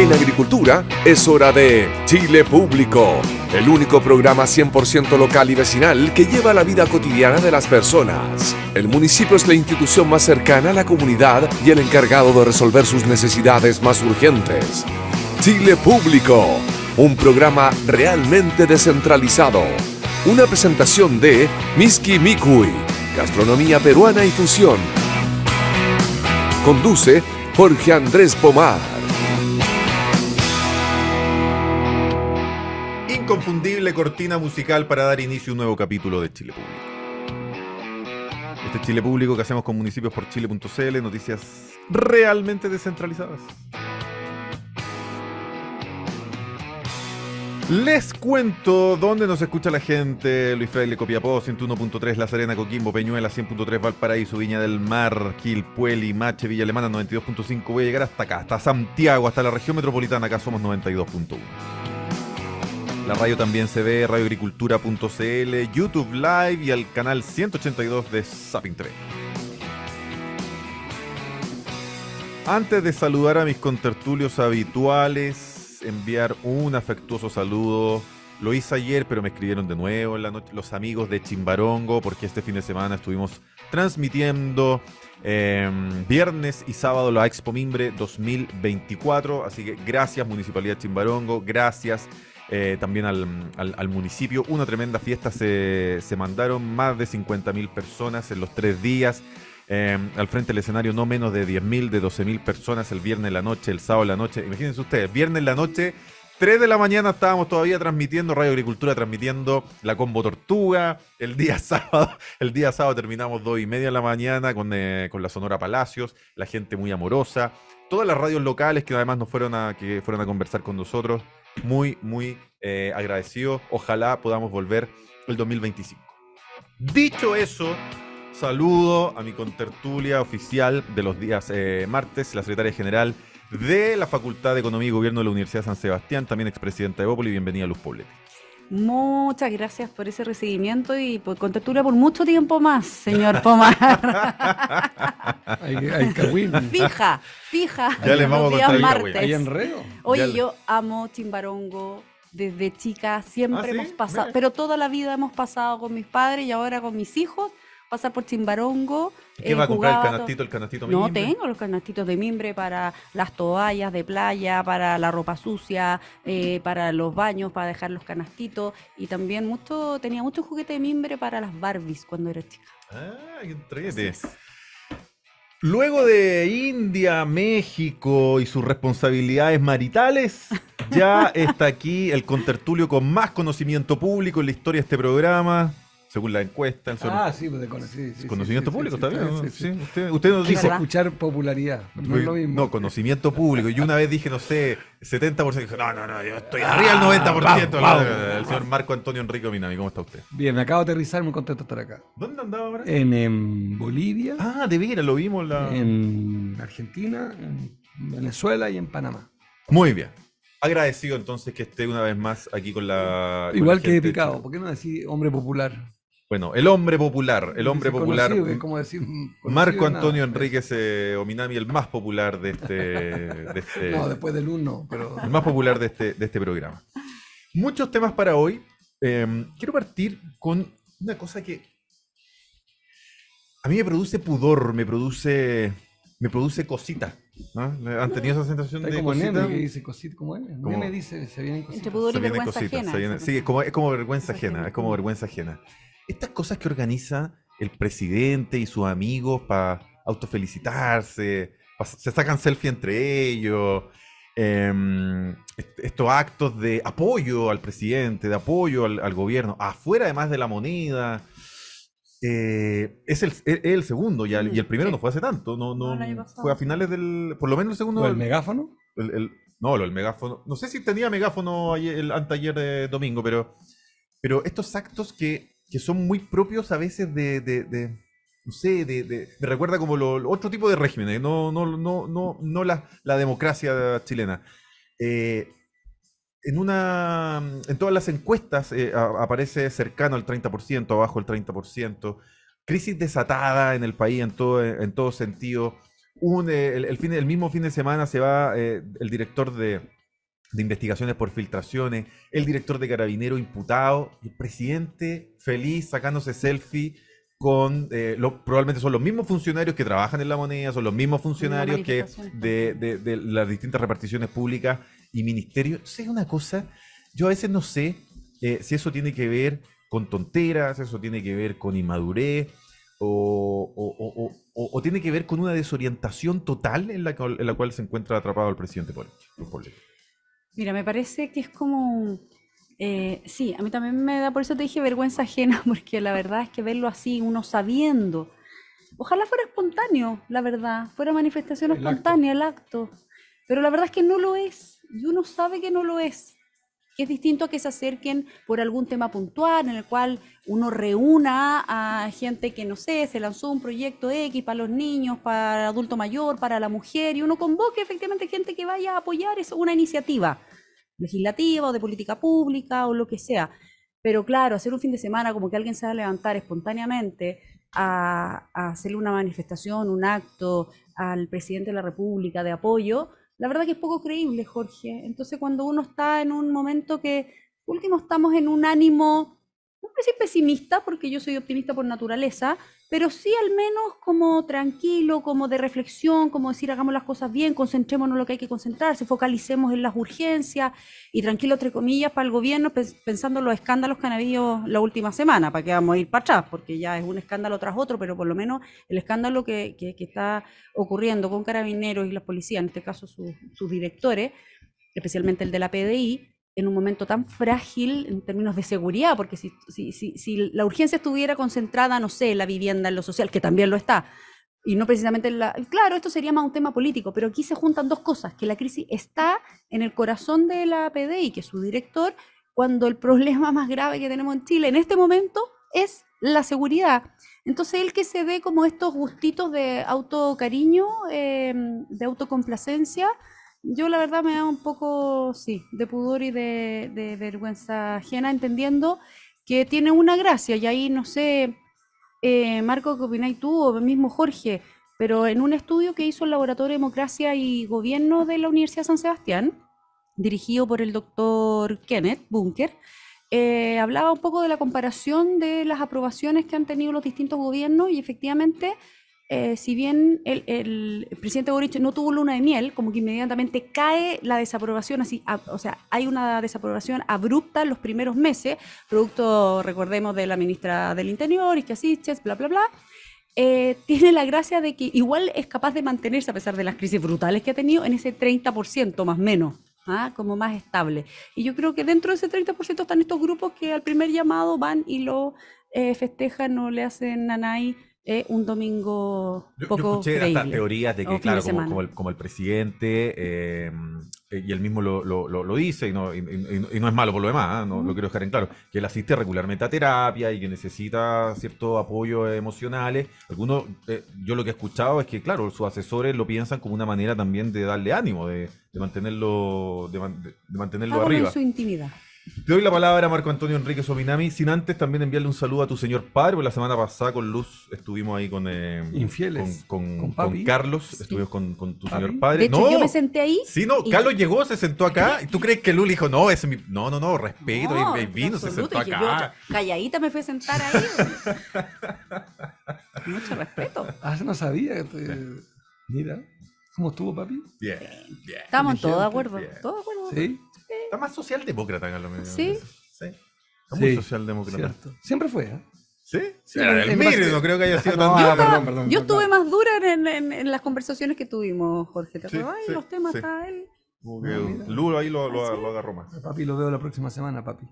En agricultura es hora de Chile Público, el único programa 100% local y vecinal que lleva la vida cotidiana de las personas. El municipio es la institución más cercana a la comunidad y el encargado de resolver sus necesidades más urgentes. Chile Público, un programa realmente descentralizado. Una presentación de Miski Mikui, gastronomía peruana y fusión. Conduce Jorge Andrés Pomar. inconfundible cortina musical para dar inicio a un nuevo capítulo de Chile Público. Este Chile Público que hacemos con municipios por Chile.cl noticias realmente descentralizadas. Les cuento dónde nos escucha la gente. Luis Fraile, Copiapó, 101.3, La Serena, Coquimbo, Peñuela, 100.3, Valparaíso, Viña del Mar, Quilpueli, Mache, Villa Alemana, 92.5. Voy a llegar hasta acá, hasta Santiago, hasta la región metropolitana. Acá somos 92.1. La radio también se ve, radioagricultura.cl, YouTube Live y al canal 182 de Zapping TV. Antes de saludar a mis contertulios habituales, enviar un afectuoso saludo. Lo hice ayer, pero me escribieron de nuevo en la noche los amigos de Chimbarongo, porque este fin de semana estuvimos transmitiendo em, viernes y sábado la Expo Mimbre 2024. Así que gracias Municipalidad Chimbarongo, gracias eh, también al, municipio. Una tremenda fiesta, se, mandaron más de 50.000 personas en los tres días. Eh, al frente del escenario no menos de 10.000, de 12.000 personas el viernes en la noche, el sábado en la noche. Imagínense ustedes, viernes en la noche, 3 de la mañana estábamos todavía transmitiendo Radio Agricultura, transmitiendo la Combo Tortuga. El día sábado, el día sábado terminamos 2 y media de la mañana con, eh, con la Sonora Palacios, la gente muy amorosa. Todas las radios locales que además nos fueron a, que fueron a conversar con nosotros muy, muy eh, agradecido. Ojalá podamos volver el 2025. Dicho eso, saludo a mi contertulia oficial de los días eh, martes, la secretaria general de la Facultad de Economía y Gobierno de la Universidad de San Sebastián, también expresidenta de Bópoli. Bienvenida, a Luz Poblete. Muchas gracias por ese recibimiento y por contactura por mucho tiempo más, señor Pomar. fija, fija. Ya les vamos a contar Oye, yo amo Chimbarongo desde chica, siempre ¿Ah, hemos pasado, pero toda la vida hemos pasado con mis padres y ahora con mis hijos pasar por Chimbarongo. ¿Qué va a comprar el canastito, el canastito de No tengo los canastitos de mimbre para las toallas de playa, para la ropa sucia, eh, para los baños, para dejar los canastitos. Y también mucho, tenía mucho juguete de mimbre para las Barbies cuando era chica. Ah, qué Luego de India, México y sus responsabilidades maritales, ya está aquí el contertulio con más conocimiento público en la historia de este programa según la encuesta. ah, sí, pues de conocimiento público, está bien. Usted, usted, nos dice. escuchar popularidad. No es lo mismo. No, conocimiento público. Y una vez dije, no sé, 70%. no, no, no, yo estoy arriba del 90%. Ah, por ciento. el señor Marco Antonio Enrique Minami, ¿cómo está usted? Bien, me acabo de aterrizar, muy contento de estar acá. ¿Dónde andaba ahora? En, Bolivia. Ah, de veras, lo vimos. La... En Argentina, en Venezuela y en Panamá. Muy bien. Agradecido entonces que esté una vez más aquí con la. Igual que Picado, ¿por qué no decir hombre popular? Bueno, el hombre popular, el hombre popular. Conocido, decir, mm, Marco Antonio pues. Enríquez eh, Ominami, el más popular de este, de este, No, después del uno, pero. El más popular de este, de este programa. Muchos temas para hoy. Eh, quiero partir con una cosa que a mí me produce pudor, me produce, me produce cosita. ¿no? ¿Han tenido esa sensación Está de como cosita? Nene que dice cosita, como él. ¿Qué nene dice, se vienen cositas. Entre pudor y vergüenza ajena. sí, es como, es como vergüenza ajena, es como vergüenza ajena estas cosas que organiza el presidente y sus amigos para autofelicitarse, se sacan selfie entre ellos, em, estos actos de apoyo al presidente, de apoyo al, gobierno, afuera además de la moneda. Eh, e-, es, el, segundo y, el primero no fue hace tanto, no, no, fue a finales del, por lo menos el segundo. ¿El, megáfono? El, el, no, el megáfono. No sé si tenía megáfono ayer, el, ayer de domingo, pero, pero estos actos que que son muy propios a veces de, no sé, de, me recuerda como otro tipo de régimen, no, no, no, no, no la, la democracia chilena. Eh, en, una, en todas las encuestas eh, aparece cercano al 30%, abajo el 30%, crisis desatada en el país en todo, en todo sentido. Eh, el, fin, el mismo fin de semana se va el director de, de investigaciones por filtraciones, el director de carabinero imputado, el presidente feliz sacándose selfie con, eh, lo, probablemente son los mismos funcionarios que trabajan en la moneda, son los mismos funcionarios que de, de, las distintas reparticiones públicas y ministerios. Es una cosa, yo a veces no sé eh, si eso tiene que ver con tonteras, eso tiene que ver con inmadurez, o, o, o, o tiene que ver con una desorientación total en la, en la cual se encuentra atrapado el presidente el. Mira, me parece que es como... Eh, sí, a mí también me da, por eso te dije vergüenza ajena, porque la verdad es que verlo así, uno sabiendo, ojalá fuera espontáneo, la verdad, fuera manifestación espontánea el acto, pero la verdad es que no lo es, y uno sabe que no lo es, que es distinto a que se acerquen por algún tema puntual en el cual uno reúna a gente que, no sé, se lanzó un proyecto X para los niños, para el adulto mayor, para la mujer, y uno convoque efectivamente gente que vaya a apoyar eso, una iniciativa legislativa o de política pública o lo que sea. Pero claro, hacer un fin de semana como que alguien se va a levantar espontáneamente a, hacerle una manifestación, un acto al presidente de la República de apoyo, la verdad que es poco creíble, Jorge. Entonces, cuando uno está en un momento que, último, estamos en un ánimo no voy a pesimista, porque yo soy optimista por naturaleza, pero sí al menos como tranquilo, como de reflexión, como decir hagamos las cosas bien, concentrémonos en lo que hay que concentrarse, focalicemos en las urgencias y tranquilo, entre comillas, para el gobierno, pensando en los escándalos que han habido la última semana, para que vamos a ir para atrás, porque ya es un escándalo tras otro, pero por lo menos el escándalo que, está ocurriendo con carabineros y la policía, en este caso sus directores, especialmente el de la PDI, en un momento tan frágil en términos de seguridad, porque si, si, si, si la urgencia estuviera concentrada, no sé, en la vivienda, en lo social, que también lo está, y no precisamente en la... Claro, esto sería más un tema político, pero aquí se juntan dos cosas, que la crisis está en el corazón de la PDI, y que su director, cuando el problema más grave que tenemos en Chile en este momento es la seguridad. Entonces, él que se dé como estos gustitos de autocariño, eh, de autocomplacencia, yo la verdad me da un poco, sí, de pudor y de, vergüenza ajena, entendiendo que tiene una gracia y ahí no sé, eh, Marco, ¿qué opináis tú o mismo Jorge? Pero en un estudio que hizo el Laboratorio de Democracia y Gobierno de la Universidad de San Sebastián, dirigido por el doctor Kenneth Bunker, eh, hablaba un poco de la comparación de las aprobaciones que han tenido los distintos gobiernos y efectivamente eh, si bien el, presidente Boric no tuvo luna de miel, como que inmediatamente cae la desaprobación, así, o sea, hay una desaprobación abrupta en los primeros meses, producto, recordemos, de la ministra del Interior, y que así, bla, bla, bla. Eh, tiene la gracia de que igual es capaz de mantenerse, a pesar de las crisis brutales que ha tenido, en ese 30% más o menos. ¿ah? como más estable. Y yo creo que dentro de ese 30% están estos grupos que al primer llamado van y lo eh, festejan o le hacen nanay un domingo poco escuché creíble, teorías de que, claro, como, el, presidente, eh, y él mismo lo, lo, dice, y no, y, no, es malo por lo demás, ¿eh? no, lo quiero dejar en claro, que él asiste regularmente a terapia y que necesita cierto apoyo emocionales. Algunos, eh, yo lo que he escuchado es que, claro, sus asesores lo piensan como una manera también de darle ánimo, de, mantenerlo, de, mantenerlo arriba. en su intimidad. Te doy la palabra a Marco Antonio Enrique Sobinami, sin antes también enviarle un saludo a tu señor padre, porque la semana pasada con Luz estuvimos ahí con... Eh, Infieles. Con, Carlos, estuvimos con, tu señor padre. De hecho, yo me senté ahí. Sí, no, Carlos llegó, se sentó acá, y tú crees que Luz dijo, no, ese mi... No, no, no, respeto, y, vino, se sentó acá. Yo, calladita me fui a sentar ahí. Mucho respeto. Ah, no sabía. Eh, mira, ¿cómo estuvo, papi? Bien, bien. Estamos todos de acuerdo, todos de acuerdo. Sí. Está más socialdemócrata en lo menos. Sí. Sí. Está muy socialdemócrata. Siempre fue, ¿eh? ¿Sí? Sí, el no creo que haya sido tan perdón, perdón, Yo estuve más dura en, en- en las conversaciones que tuvimos, Jorge. ¿Te Sí, los temas sí. está él. ahí lo, lo- ¿Ah, lo agarró más. Papi, lo veo la próxima semana, papi.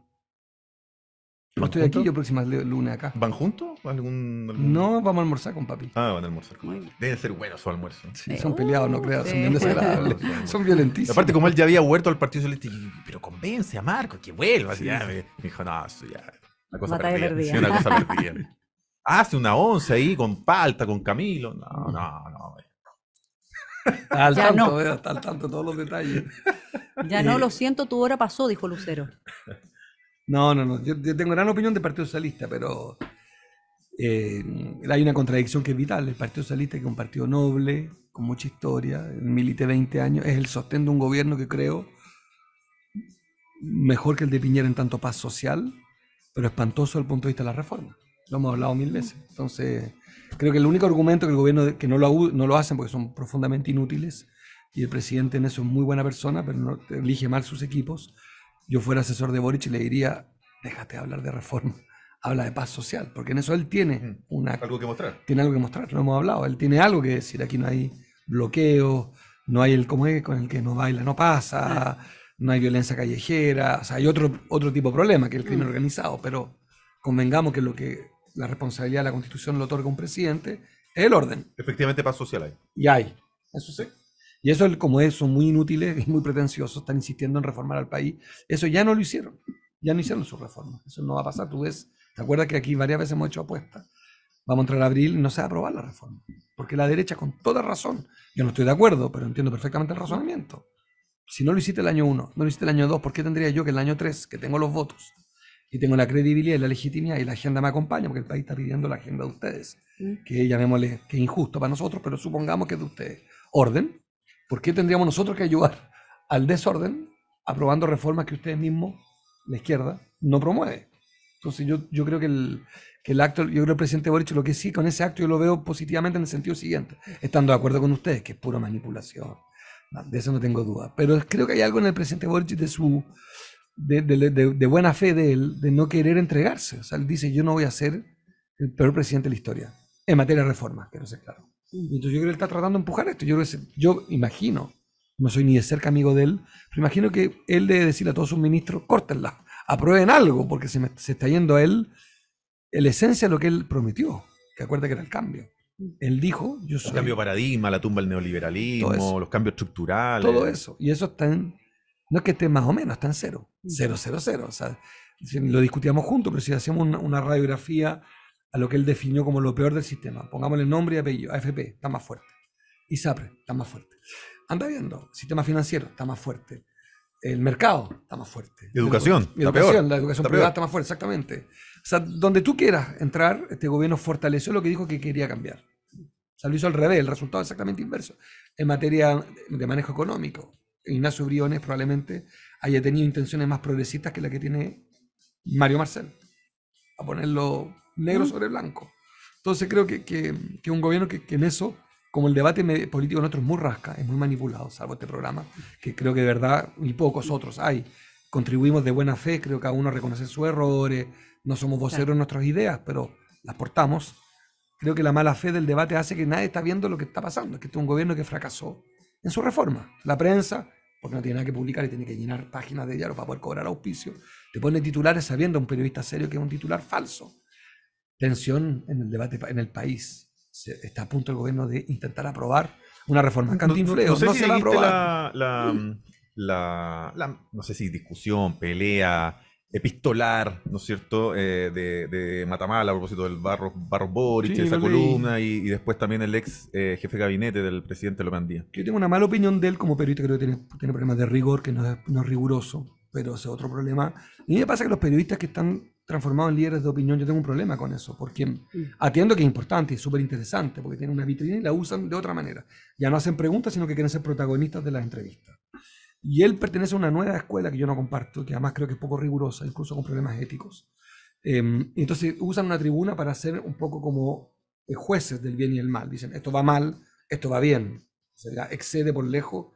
No estoy aquí, yo próxima lunes acá. ¿Van juntos? ¿Algún, No, vamos a almorzar con papi. Ah, van a almorzar. Con... Deben ser buenos su almuerzo. Sí, son peleados, no creas, son bien desagradables. son violentísimos. Aparte, como él ya había huerto al Partido Socialista, pero convence a Marco que vuelva. Sí, me dijo, no, eso ya. Una cosa perdida. perdida. una cosa perdida. Hace una once ahí con palta, con Camilo. No, no, no. Eh, está al tanto, no. está al tanto todos los detalles. Ya no, eh, lo siento, tu hora pasó, dijo Lucero. No, no, no. Yo, tengo gran opinión del Partido Socialista, pero eh, hay una contradicción que es vital. El Partido Socialista, que es un partido noble, con mucha historia, milite 20 años, es el sostén de un gobierno que creo mejor que el de Piñera en tanto paz social, pero espantoso desde el punto de vista de la reforma. Lo hemos hablado mil veces. Entonces, creo que el único argumento que el gobierno, que no lo, no hacen porque son profundamente inútiles, y el presidente en eso es muy buena persona, pero no, elige mal sus equipos, yo fuera asesor de Boric y le diría, déjate hablar de reforma, habla de paz social, porque en eso él tiene mm. una, algo que mostrar. Tiene algo que mostrar, lo hemos hablado, él tiene algo que decir, aquí no hay bloqueo, no hay el como es, con el que no baila, no pasa, mm. no hay violencia callejera, o sea, hay otro, otro tipo de problema que es el crimen mm. organizado, pero convengamos que lo que la responsabilidad de la Constitución le otorga un presidente es el orden. Efectivamente, paz social hay. Y hay. Eso sí. Y eso, como es, son muy inútiles y muy pretenciosos, están insistiendo en reformar al país. Eso ya no lo hicieron, ya no hicieron sus reformas. Eso no va a pasar. Tú ves, ¿te acuerdas que aquí varias veces hemos hecho apuestas? Vamos a entrar a abril y no se va a aprobar la reforma. Porque la derecha, con toda razón, yo no estoy de acuerdo, pero entiendo perfectamente el razonamiento. Si no lo hiciste el año 1, no lo hiciste el año 2, ¿por qué tendría yo que el año 3, que tengo los votos y tengo la credibilidad y la legitimidad y la agenda me acompaña, porque el país está pidiendo la agenda de ustedes, mm. que llamémosle que es injusto para nosotros, pero supongamos que es de ustedes? Orden, ¿Por qué tendríamos nosotros que ayudar al desorden aprobando reformas que ustedes mismos, la izquierda, no promueve? Entonces yo, yo creo que el, que el acto, yo creo que el presidente Boric lo que sí con ese acto yo lo veo positivamente en el sentido siguiente, estando de acuerdo con ustedes, que es pura manipulación, de eso no tengo duda, pero creo que hay algo en el presidente Boric de su, de, de, buena fe de él, de no querer entregarse, o sea, él dice yo no voy a ser el peor presidente de la historia, en materia de reformas, que no claro. Entonces yo creo que él está tratando de empujar esto. Yo, yo imagino, no soy ni de cerca amigo de él, pero imagino que él debe decirle a todos sus ministros, córtenla, aprueben algo, porque se, está yendo a él la esencia de lo que él prometió, que acuerda que era el cambio. Mm. Él dijo, yo El cambio de paradigma, la tumba del neoliberalismo, los cambios estructurales. Todo eso. Y eso está en... No es que esté más o menos, está en cero. Mm. Cero, cero, cero. O sea, lo discutíamos juntos, pero si hacíamos una radiografía a lo que él definió como lo peor del sistema. Pongámosle nombre y apellido. AFP, está más fuerte. ISAPRE, está más fuerte. Anda viendo, sistema financiero, está más fuerte. El mercado está más fuerte. Educación. educación, la educación privada está más fuerte, exactamente. O sea, donde tú quieras entrar, este gobierno fortaleció lo que dijo que quería cambiar. O sea, lo hizo al revés, el resultado exactamente inverso. En materia de manejo económico, Ignacio Briones probablemente haya tenido intenciones más progresistas que la que tiene Mario Marcel. A ponerlo negro sobre blanco. Entonces creo que, que, un gobierno que, en eso, como el debate político nuestro es muy rasca, es muy manipulado, salvo este programa, que creo que de verdad, y pocos otros hay, contribuimos de buena fe, creo que a uno reconoce sus errores, no somos voceros de nuestras ideas, pero las portamos. Creo que la mala fe del debate hace que nadie está viendo lo que está pasando, es que este es un gobierno que fracasó en su reforma. La prensa, porque no tiene nada que publicar y tiene que llenar páginas de diario para poder cobrar auspicio, te pone titulares sabiendo a un periodista serio que es un titular falso tensión en el debate en el país. está a punto el gobierno de intentar aprobar una reforma en No, si se va a aprobar. La, la, no sé si discusión, pelea epistolar, ¿no es cierto?, eh, de, de, Matamala a propósito del barro Boric, esa columna, y, después también el ex eh, jefe de gabinete del presidente Lomandía. Yo tengo una mala opinión de él como periodista, creo que tiene, tiene problemas de rigor, que no es, riguroso, pero ese es otro problema. Y me pasa que los periodistas que están transformado en líderes de opinión, yo tengo un problema con eso, porque mm. atiendo que es importante y súper interesante, porque tienen una vitrina y la usan de otra manera. Ya no hacen preguntas, sino que quieren ser protagonistas de las entrevistas. Y él pertenece a una nueva escuela que yo no comparto, que además creo que es poco rigurosa, incluso con problemas éticos. Em, entonces usan una tribuna para ser un poco como eh, jueces del bien y el mal. Dicen, esto va mal, esto va bien. excede por lejos,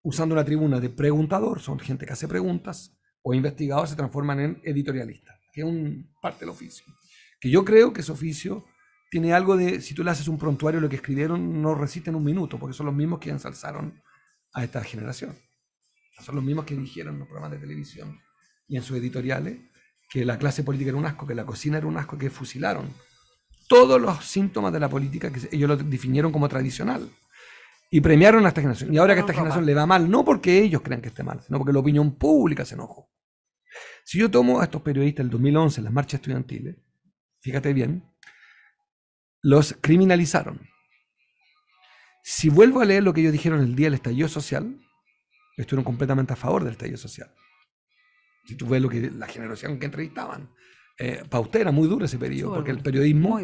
usando la tribuna de preguntador, son gente que hace preguntas, o investigados se transforman en editorialistas que es un parte del oficio. Que yo creo que ese oficio tiene algo de, si tú le haces un prontuario, lo que escribieron no en un minuto, porque son los mismos que ensalzaron a esta generación. Son los mismos que dijeron en los programas de televisión y en sus editoriales que la clase política era un asco, que la cocina era un asco, que fusilaron todos los síntomas de la política que ellos lo definieron como tradicional. Y premiaron a esta generación. Y ahora que a esta generación le va mal, no porque ellos crean que esté mal, sino porque la opinión pública se enojó. Si yo tomo a estos periodistas del 2011, las marchas estudiantiles, fíjate bien, los criminalizaron. Si vuelvo a leer lo que ellos dijeron el día del estallido social, estuvieron completamente a favor del estallido social. Si tú ves lo que la generación que entrevistaban, eh, para usted era muy duro ese periodo, porque el periodismo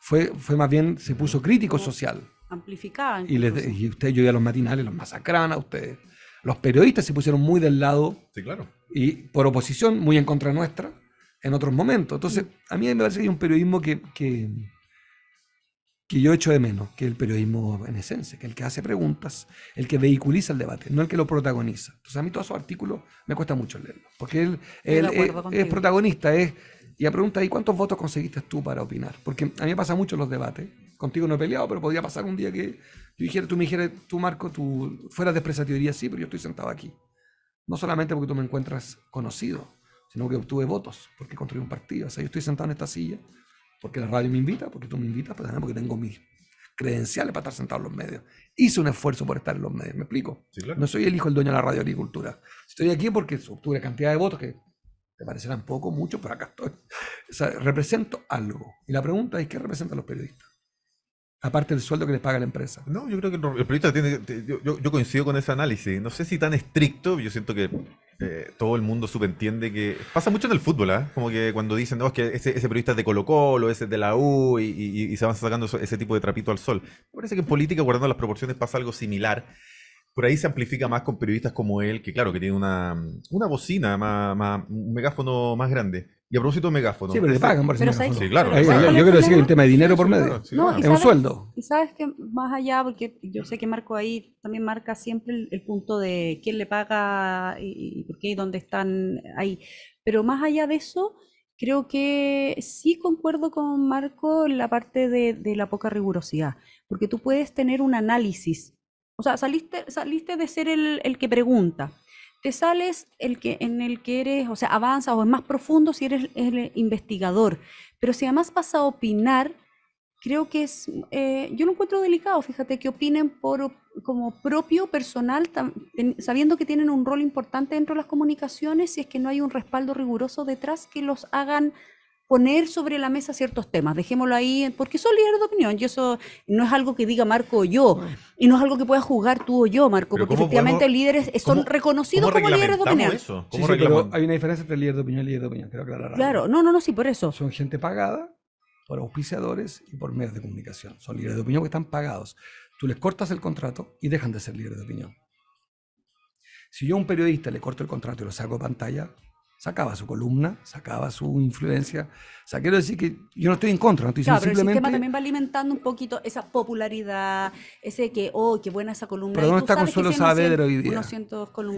fue, fue más bien, se puso crítico social. Amplificaban. Y, ustedes y usted, yo a los matinales los masacraban a ustedes. Los periodistas se pusieron muy del lado sí, claro y por oposición, muy en contra nuestra, en otros momentos. Entonces, a mí me parece que hay un periodismo que, que, que yo echo de menos, que el periodismo en esencia, que es el que hace preguntas, el que vehiculiza el debate, no el que lo protagoniza. Entonces, a mí todos esos artículos me cuesta mucho leerlos, porque él, es, protagonista, es... Y la pregunta ahí ¿y cuántos votos conseguiste tú para opinar? Porque a mí me pasa mucho los debates. Contigo no he peleado, pero podría pasar un día que tú me dijeras, tú Marco, tú fueras de expresa teoría, sí, pero yo estoy sentado aquí. No solamente porque tú me encuentras conocido, sino que obtuve votos, porque construí un partido. O sea, yo estoy sentado en esta silla porque la radio me invita, porque tú me invitas, pero pues, también porque tengo mis credenciales para estar sentado en los medios. Hice un esfuerzo por estar en los medios, ¿me explico? No soy el hijo del dueño de la radio agricultura. Estoy aquí porque obtuve cantidad de votos que te parecerán poco, mucho, pero acá estoy. O sea, represento algo. Y la pregunta es, ¿qué representan los periodistas? aparte del sueldo que les paga la empresa. No, yo creo que el periodista tiene. Yo, coincido con ese análisis. No sé si tan estricto, yo siento que eh, todo el mundo subentiende que. Pasa mucho en el fútbol, ¿eh? Como que cuando dicen, no, es que ese, periodista es de Colo-Colo, ese es de la U, y, y se van sacando ese tipo de trapito al sol. Me parece que en política, guardando las proporciones, pasa algo similar por ahí se amplifica más con periodistas como él, que claro, que tiene una, bocina, más, un megáfono más grande. Y a propósito de megáfono. Sí, pero le pagan por Sí, claro. yo, quiero decir que es tema de dinero por medio. no, Es un sueldo. Y sabes que más allá, porque yo sé que Marco ahí también marca siempre el, punto de quién le paga y, por qué y dónde están ahí. Pero más allá de eso, creo que sí concuerdo con Marco en la parte de la poca rigurosidad, porque tú puedes tener un análisis o sea, saliste, saliste de ser el, que pregunta. Te sales el que, en el que eres, o sea, avanza o es más profundo si eres el investigador. Pero si además vas a opinar, creo que es, eh, yo lo encuentro delicado, fíjate, que opinen por, como propio personal, sabiendo que tienen un rol importante dentro de las comunicaciones, si es que no hay un respaldo riguroso detrás que los hagan poner sobre la mesa ciertos temas, dejémoslo ahí, porque son líderes de opinión, y eso no es algo que diga Marco o yo, y no es algo que pueda juzgar tú o yo, Marco, porque efectivamente los líderes son reconocidos como líderes de opinión. sí, sí, pero hay una diferencia entre líder de opinión y líder de opinión, quiero aclarar Claro, no, no, no, sí, por eso. Son gente pagada por auspiciadores y por medios de comunicación, son líderes de opinión que están pagados. Tú les cortas el contrato y dejan de ser líderes de opinión. Si yo a un periodista le corto el contrato y lo saco de pantalla, sacaba su columna, sacaba su influencia. O sea, quiero decir que yo no estoy en contra, no estoy claro, pero el también va alimentando un poquito esa popularidad, ese que, oh, qué buena esa columna. Pero no está Consuelo Saavedra hoy día?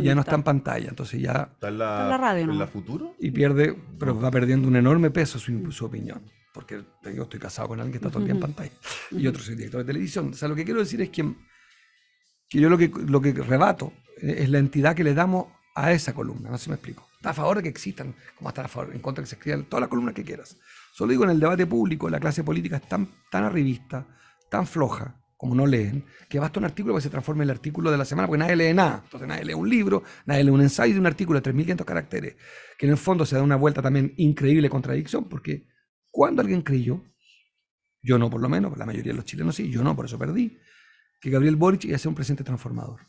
Ya no está en pantalla, entonces ya... Está en la, radio, ¿no? futuro? Y pierde, pero va perdiendo un enorme peso su, su opinión. Porque yo estoy casado con alguien que está todavía en pantalla. Y otro soy director de televisión. O sea, lo que quiero decir es que, yo lo que, lo que rebato eh, es la entidad que le damos a esa columna. No sé si me explico a favor de que existan, como está a favor, en contra de que se escriban todas las columnas que quieras. Solo digo, en el debate público, la clase política es tan, tan arribista, tan floja, como no leen, que basta un artículo para que se transforme el artículo de la semana, porque nadie lee nada. Entonces nadie lee un libro, nadie lee un ensayo de un artículo de 3.500 caracteres, que en el fondo se da una vuelta también increíble contradicción, porque cuando alguien creyó, yo no por lo menos, la mayoría de los chilenos sí, yo no, por eso perdí, que Gabriel Boric iba a ser un presidente transformador.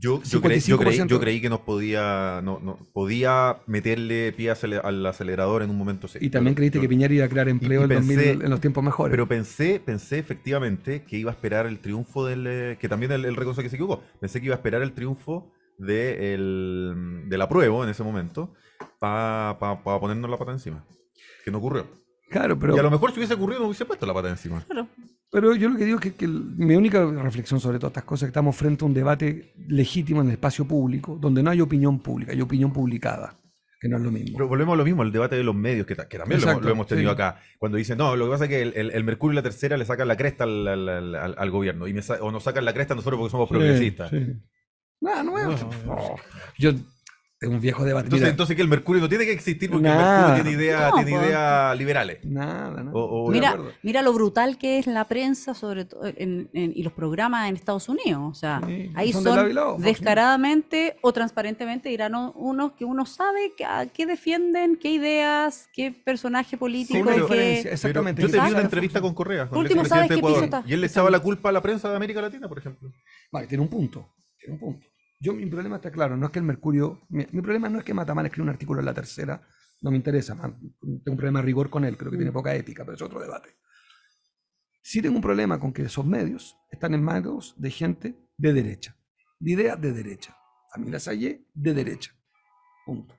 Yo, creí, yo, creí, que nos podía, no, no, podía meterle pie al acelerador en un momento. Y también creíste que Piñera iba a crear empleo en los tiempos mejores. Pero pensé, pensé efectivamente que iba a esperar el triunfo del. Eh, que también el, el que se equivocó. Pensé que iba a esperar el triunfo de el, del apruebo en ese momento para ponernos la pata encima. Que no ocurrió. Claro, pero. Y a lo mejor si hubiese ocurrido, no hubiese puesto la pata encima. Claro. Pero yo lo que digo es que, mi única reflexión sobre todas estas cosas es que estamos frente a un debate legítimo en el espacio público, donde no hay opinión pública, hay opinión publicada que no es lo mismo. volvemos a lo mismo, el debate de los medios, que, también lo, hemos tenido acá. Cuando dicen, no, lo que pasa es que el, Mercurio y la tercera le sacan la cresta al, gobierno, y o nos sacan la cresta nosotros porque somos progresistas. Nada no, yo este, un viejo debate. Entonces, que el mercurio no tiene que existir porque el mercurio tiene, idea, ideas liberales. Nada, nada. mira, lo brutal que es la prensa, sobre todo en, y los programas en Estados Unidos. O sea, ahí son, descaradamente o transparentemente dirán unos que uno sabe ah, qué defienden, qué ideas, qué personaje político. yo una entrevista con Correa, Ecuador, y él le echaba la culpa a la prensa de América Latina, por ejemplo. Vale, tiene un punto. Tiene un punto. Yo, mi problema está claro, no es que el Mercurio. Mi, problema no es que Matamar escriba un artículo en la tercera, no me interesa, tengo un problema de rigor con él, creo que mm. tiene poca ética, pero es otro debate. Sí tengo un problema con que esos medios están en manos de gente de derecha, de ideas de derecha. Familia Sayé, de derecha. Punto.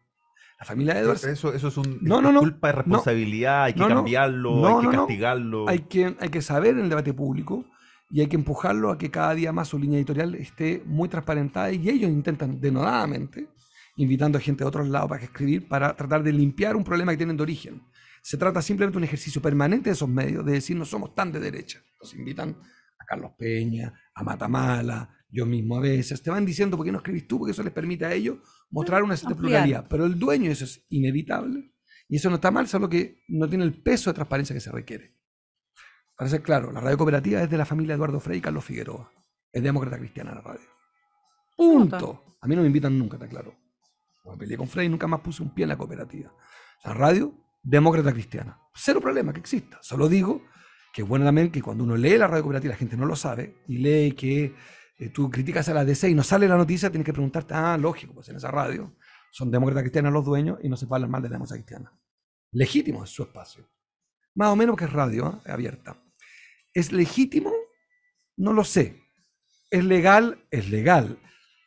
La familia de Eso, es un no, no, no, culpa de responsabilidad, hay que cambiarlo, hay que castigarlo. Hay que, hay que saber en el debate público y hay que empujarlo a que cada día más su línea editorial esté muy transparentada y ellos intentan denodadamente, invitando a gente de otros lados para que escribir, para tratar de limpiar un problema que tienen de origen. Se trata simplemente de un ejercicio permanente de esos medios, de decir no somos tan de derecha. Nos invitan a Carlos Peña, a Matamala, yo mismo a veces. Te van diciendo por qué no escribís tú, porque eso les permite a ellos mostrar una cierta pluralidad. Pero el dueño, eso es inevitable. Y eso no está mal, solo que no tiene el peso de transparencia que se requiere. Para ser claro, la radio cooperativa es de la familia Eduardo Frey y Carlos Figueroa. Es demócrata cristiana la radio. Punto. A mí no me invitan nunca, está claro. Me peleé con Frey y nunca más puse un pie en la cooperativa. La radio, demócrata cristiana. Cero problema que exista. Solo digo que es bueno también que cuando uno lee la radio cooperativa, la gente no lo sabe, y lee que eh, tú criticas a la DC y no sale la noticia, tienes que preguntarte, ah, lógico, pues en esa radio son Demócrata Cristiana los dueños y no se hablar mal de Demócrata cristiana. Legítimo es su espacio. Más o menos que es radio ¿eh? abierta. ¿Es legítimo? No lo sé. ¿Es legal? Es legal.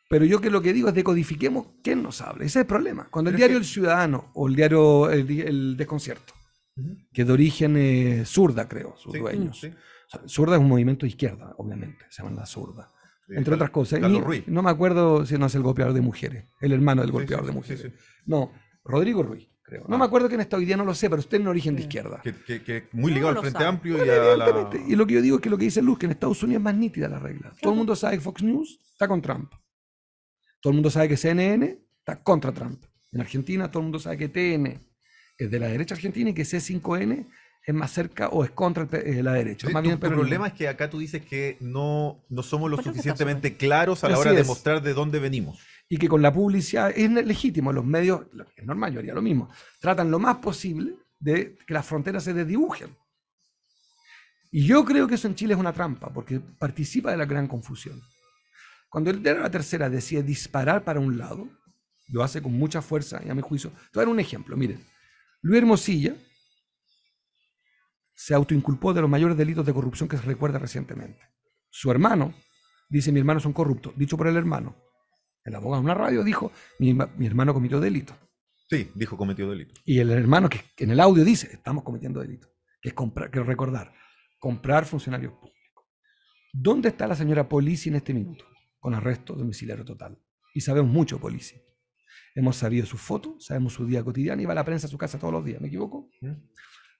Pero yo que lo que digo es decodifiquemos quién nos habla. Ese es el problema. Cuando el diario El Ciudadano o el diario El, Desconcierto, que de origen eh, zurda, creo, sus dueños. zurda es un movimiento de izquierda, obviamente, se llama la zurda. entre otras cosas. No me acuerdo si no es el golpeador de mujeres, el hermano del golpeador de mujeres. No, Rodrigo Ruiz. No, me acuerdo que en hoy día, no lo sé, pero usted en origen de izquierda. Que, que, muy ligado al Frente Amplio y a la... Y lo que yo digo es que lo que dice Luz, que en Estados Unidos es más nítida la regla. Todo el mundo sabe que Fox News está con Trump. Todo el mundo sabe que CNN está contra Trump. En Argentina todo el mundo sabe que TN es de la derecha argentina y que C5N es más cerca o es contra eh, la derecha. Sí, el problema es que acá tú dices que no, no somos lo suficientemente claros a la hora de mostrar de dónde venimos y que con la publicidad es legítimo, los medios, es normal, yo haría lo mismo, tratan lo más posible de que las fronteras se desdibujen. Y yo creo que eso en Chile es una trampa, porque participa de la gran confusión. Cuando el de la tercera decide disparar para un lado, lo hace con mucha fuerza, y a mi juicio. Te voy a dar un ejemplo, miren. Luis Hermosilla se autoinculpó de los mayores delitos de corrupción que se recuerda recientemente. Su hermano dice, mi hermano son corruptos, dicho por el hermano el abogado en una radio dijo, mi, hermano cometió delito. Sí, dijo cometió delito. Y el hermano que, en el audio dice, estamos cometiendo delito, que es comprar, recordar, comprar funcionarios públicos. ¿Dónde está la señora Polisi en este minuto? Con arresto domiciliario total. Y sabemos mucho policía. Hemos sabido su foto, sabemos su día cotidiano y va a la prensa a su casa todos los días, ¿me equivoco?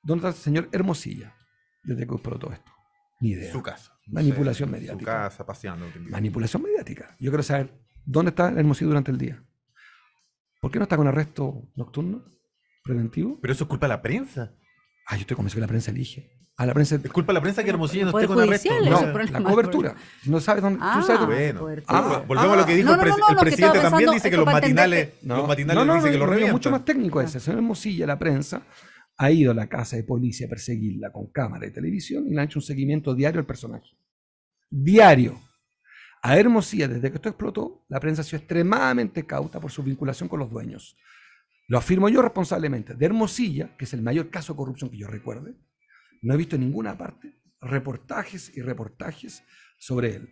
¿Dónde está el señor Hermosilla? Desde que explotó todo esto. Ni idea. Su casa. Manipulación mediática. Su casa, paseando. Manipulación mediática. Yo quiero saber ¿Dónde está Hermosillo durante el día? ¿Por qué no está con arresto nocturno? ¿Preventivo? Pero eso es culpa de la prensa. Ah, yo estoy convencido que la prensa elige. A ah, la prensa. Es culpa de la prensa que Hermosillo no esté con arresto. No, la cobertura. No ah, sabes dónde. Ah, tú sabes Bueno. Ah, volvemos a lo que ah. dijo el presidente. el, presidente también. Dice que los matinales, los matinales. No, que los es mucho más técnico ese. Señor Hermosilla, la prensa ha ido a la casa de policía a perseguirla con cámara y televisión y le han hecho un seguimiento diario al personaje. Diario. A Hermosilla, desde que esto explotó, la prensa ha sido extremadamente cauta por su vinculación con los dueños. Lo afirmo yo responsablemente. De Hermosilla, que es el mayor caso de corrupción que yo recuerde, no he visto en ninguna parte reportajes y reportajes sobre él.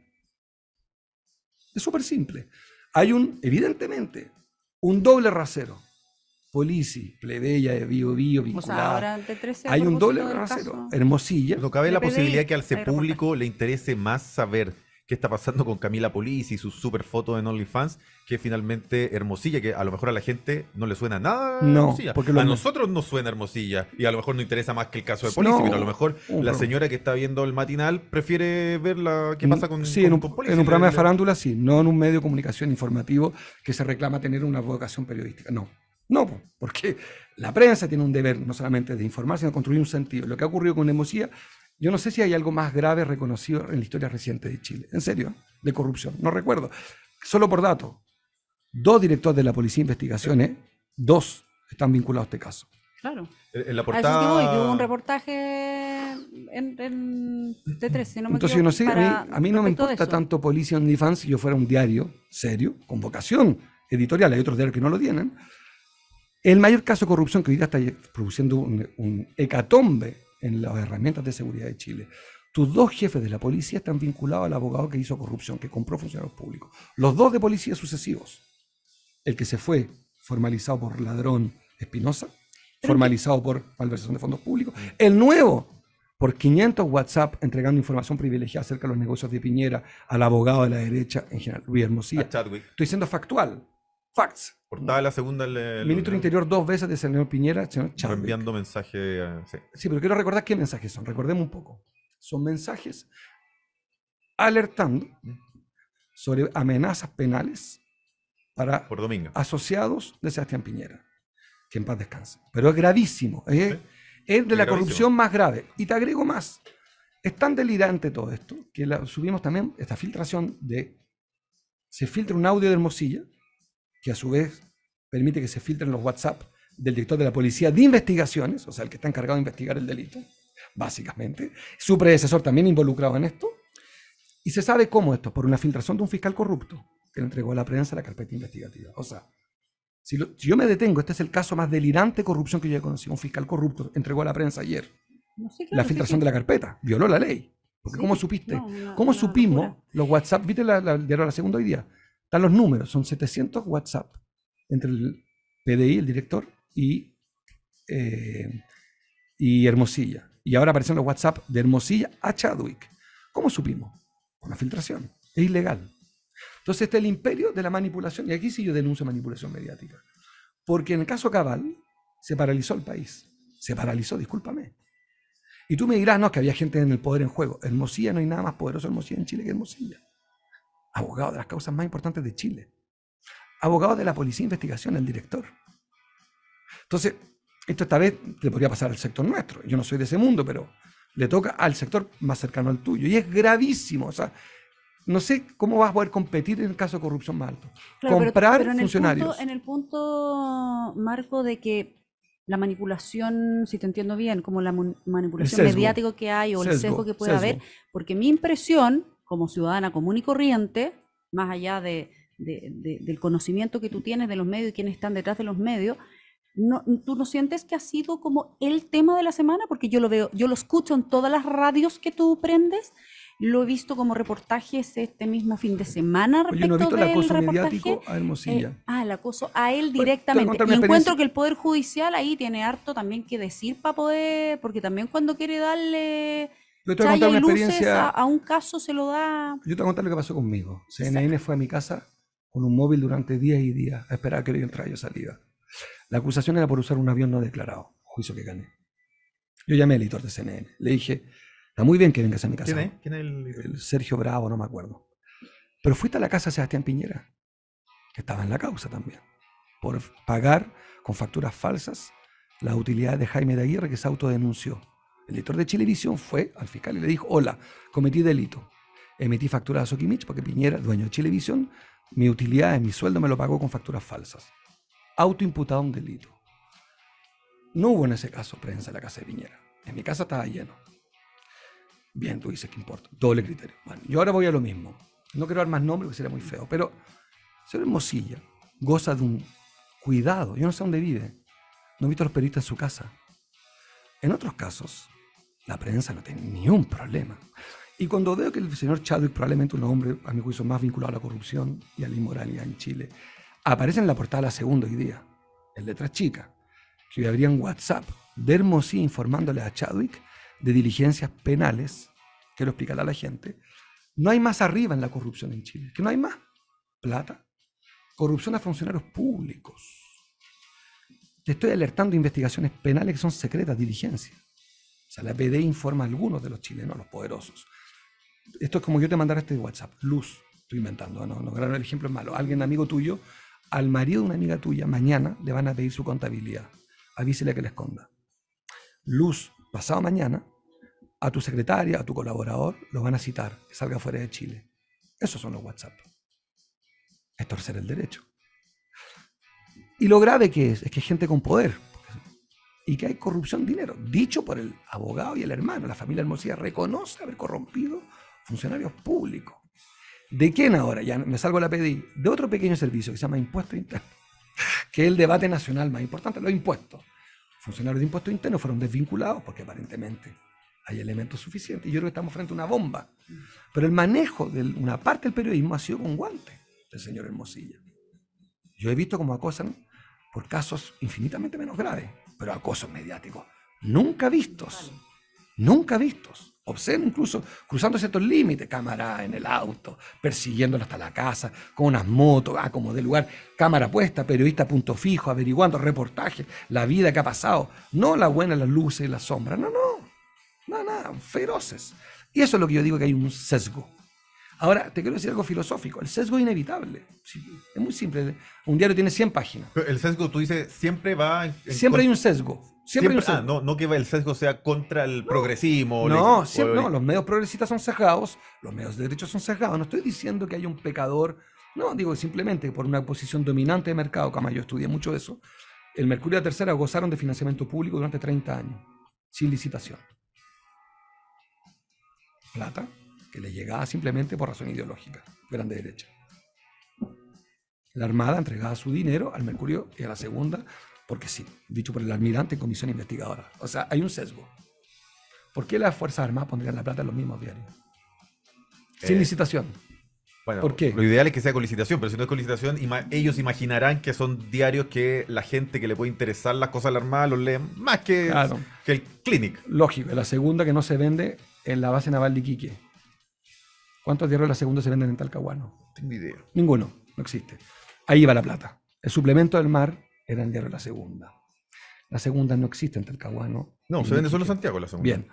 Es súper simple. Hay un, evidentemente, un doble rasero. Polici, plebeya de Bio vinculada. Hay un doble rasero. Hermosilla. Lo cabe la posibilidad que al ser público le interese más saber qué está pasando con Camila Polis y sus super foto en OnlyFans, que finalmente Hermosilla, que a lo mejor a la gente no le suena nada no, Hermosilla. Porque a nosotros no suena Hermosilla y a lo mejor no interesa más que el caso de Polis, pero a lo mejor uh, la señora que está viendo el matinal prefiere ver la, qué mm, pasa con Sí, en, un, un programa de farándula sí, no en un medio de comunicación informativo que se reclama tener una vocación periodística, no. No, porque la prensa tiene un deber no solamente de informar, sino de construir un sentido. Lo que ha ocurrido con Hermosilla yo no sé si hay algo más grave reconocido en la historia reciente de Chile, en serio, de corrupción, no recuerdo. Solo por dato, dos directores de la Policía de Investigaciones, ¿eh? dos están vinculados a este caso. Claro. En la portada... un reportaje en, t 3 no me Entonces, yo no sé, a mí, no me importa tanto Policía FANS si yo fuera un diario serio, con vocación editorial, hay otros diarios que no lo tienen. El mayor caso de corrupción que hoy día está produciendo un hecatombe en las herramientas de seguridad de Chile. Tus dos jefes de la policía están vinculados al abogado que hizo corrupción, que compró funcionarios públicos. Los dos de policía sucesivos. El que se fue formalizado por ladrón Espinosa, formalizado por malversación de fondos públicos. El nuevo, por 500 WhatsApp entregando información privilegiada acerca de los negocios de Piñera al abogado de la derecha en general, Luis Hermosilla. Estoy siendo factual. Facts. la segunda. El Ministro del Interior dos veces de señor Piñera, señor Chávez. Enviando mensajes. Eh, sí. pero quiero recordar qué mensajes son. Recordemos un poco. Son mensajes alertando sobre amenazas penales para Por asociados de Sebastián Piñera. Que en paz descanse. Pero es gravísimo. ¿eh? Es, de la corrupción más grave. Y te agrego más. Es tan delirante todo esto que subimos también esta filtración de. Se filtra un audio de Hermosilla que a su vez permite que se filtren los WhatsApp del director de la Policía de Investigaciones, o sea, el que está encargado de investigar el delito, básicamente. Su predecesor también involucrado en esto. Y se sabe cómo esto, por una filtración de un fiscal corrupto que le entregó a la prensa la carpeta investigativa. O sea, si, yo me detengo, este es el caso más delirante de corrupción que yo he conocido. Un fiscal corrupto entregó a la prensa ayer la filtración de la carpeta. Violó la ley. Porque ¿cómo supiste? ¿Cómo supimos los WhatsApp? ¿Viste la, la, la, la segunda idea están los números, son 700 WhatsApp entre el PDI, el director, y, eh, y Hermosilla. Y ahora aparecen los WhatsApp de Hermosilla a Chadwick. ¿Cómo supimos? Con la filtración. Es ilegal. Entonces está el imperio de la manipulación. Y aquí sí yo denuncio manipulación mediática. Porque en el caso Cabal se paralizó el país. Se paralizó, discúlpame. Y tú me dirás, no, que había gente en el poder en juego. Hermosilla no hay nada más poderoso Hermosilla en Chile que Hermosilla abogado de las causas más importantes de Chile, abogado de la Policía de Investigación, el director. Entonces, esto esta vez le podría pasar al sector nuestro. Yo no soy de ese mundo, pero le toca al sector más cercano al tuyo. Y es gravísimo. O sea, no sé cómo vas a poder competir en el caso de corrupción más alto. Comprar funcionarios. El punto, en el punto, Marco, de que la manipulación, si te entiendo bien, como la manipulación mediática que hay o el sesgo que puede haber, porque mi impresión como ciudadana común y corriente, más allá de, del conocimiento que tú tienes de los medios y quiénes están detrás de los medios, ¿tú no sientes que ha sido como el tema de la semana? Porque yo lo veo, yo lo escucho en todas las radios que tú prendes, lo he visto como reportajes este mismo fin de semana respecto acoso mediático a Hermosilla. Eh, ah, el acoso a él directamente. Y encuentro que el Poder Judicial ahí tiene harto también que decir para poder, porque también cuando quiere darle yo te voy a contar una experiencia. A, un caso se lo da. Yo te voy a contar lo que pasó conmigo. CNN fue a mi casa con un móvil durante días y días a esperar que yo entrara yo saliera. La acusación era por usar un avión no declarado, juicio que gané. Yo llamé al editor de CNN, le dije, está muy bien que vengas a mi casa. ¿Quién es? el... Sergio Bravo, no me acuerdo. Pero fuiste a la casa de Sebastián Piñera, que estaba en la causa también, por pagar con facturas falsas las utilidades de Jaime de Aguirre, que se autodenunció el director de Chilevisión fue al fiscal y le dijo, hola, cometí delito. Emití facturas a Sokimich porque Piñera, dueño de Chilevisión, mi utilidad, mi sueldo me lo pagó con facturas falsas. Autoimputado un delito. No hubo en ese caso prensa en la casa de Piñera. En mi casa estaba lleno. Bien, tú dices que importa. Doble criterio. Bueno, yo ahora voy a lo mismo. No quiero dar más nombres porque sería muy feo, pero se señor Hermosilla goza de un cuidado. Yo no sé dónde vive. No he visto a los periodistas en su casa. En otros casos, la prensa no tiene ni un problema. Y cuando veo que el señor Chadwick, probablemente un hombre, a mi juicio, más vinculado a la corrupción y a la inmoralidad en Chile, aparece en la portada la segunda hoy día, en letra chica, que hoy habrían WhatsApp de Hermosí informándole a Chadwick de diligencias penales, que lo explicará la gente, no hay más arriba en la corrupción en Chile, que no hay más plata, corrupción a funcionarios públicos. Te estoy alertando investigaciones penales que son secretas, diligencias. O sea, la PD informa a algunos de los chilenos, los poderosos. Esto es como yo te mandara este WhatsApp, luz, estoy inventando, no, no, el ejemplo es malo. Alguien amigo tuyo, al marido de una amiga tuya, mañana le van a pedir su contabilidad. Avísele que le esconda. Luz, pasado mañana, a tu secretaria, a tu colaborador, lo van a citar, salga fuera de Chile. Esos son los WhatsApp. Es torcer el derecho. Y lo grave que es, es que hay gente con poder y que hay corrupción de dinero, dicho por el abogado y el hermano. La familia Hermosilla reconoce haber corrompido funcionarios públicos. ¿De quién ahora? Ya me salgo la pedí. De otro pequeño servicio que se llama Impuesto Interno, que es el debate nacional más importante, los impuestos. Funcionarios de Impuesto Interno fueron desvinculados porque aparentemente hay elementos suficientes. Yo creo que estamos frente a una bomba. Pero el manejo de una parte del periodismo ha sido con guantes del señor Hermosilla. Yo he visto cómo acosan por casos infinitamente menos graves pero acoso mediático, nunca vistos, nunca vistos. Observen incluso, cruzando ciertos límites, cámara en el auto, persiguiendo hasta la casa, con unas motos, ah, como de lugar, cámara puesta, periodista a punto fijo, averiguando reportajes, la vida que ha pasado, no la buena, las luces y la sombra, no, no, no, no, feroces. Y eso es lo que yo digo que hay un sesgo Ahora, te quiero decir algo filosófico. El sesgo es inevitable. Es muy simple. Un diario tiene 100 páginas. el sesgo, tú dices, siempre va... siempre hay un sesgo. Siempre, ah, no, que el sesgo sea contra el progresismo. No, los medios progresistas son sesgados, los medios de derecho son sesgados. No estoy diciendo que hay un pecador. No, digo simplemente por una posición dominante de mercado, como yo estudié mucho eso, el Mercurio y gozaron de financiamiento público durante 30 años, sin licitación. Plata, le llegaba simplemente por razón ideológica, grande derecha. La Armada entregaba su dinero al Mercurio y a la Segunda, porque sí, dicho por el almirante en comisión investigadora. O sea, hay un sesgo. ¿Por qué las Fuerzas Armadas pondrían la plata en los mismos diarios? Sin eh, licitación. Bueno, Lo ideal es que sea con licitación, pero si no es con licitación, ellos imaginarán que son diarios que la gente que le puede interesar las cosas de la Armada los lee más que, que el Clinic. Lógico, la segunda que no se vende en la base naval de Iquique ¿Cuántos diarios de la segunda se venden en Talcahuano? Tengo idea. Ninguno, no existe. Ahí va la plata. El suplemento del mar era el diario de La Segunda. La Segunda no existe en Talcahuano. No, se vende solo en Santiago la Segunda. Bien.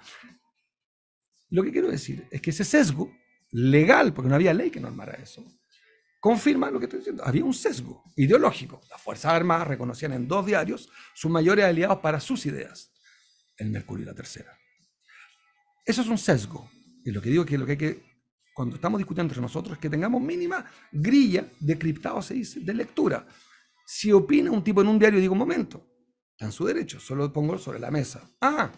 Lo que quiero decir es que ese sesgo legal, porque no había ley que normara eso, confirma lo que estoy diciendo. Había un sesgo ideológico. Las Fuerzas Armadas reconocían en dos diarios sus mayores aliados para sus ideas, el Mercurio y la Tercera. Eso es un sesgo. Y lo que digo es que lo que hay que cuando estamos discutiendo entre nosotros, que tengamos mínima grilla de criptado, se dice, de lectura. Si opina un tipo en un diario, digo, un momento, está en su derecho, solo pongo sobre la mesa. Ah,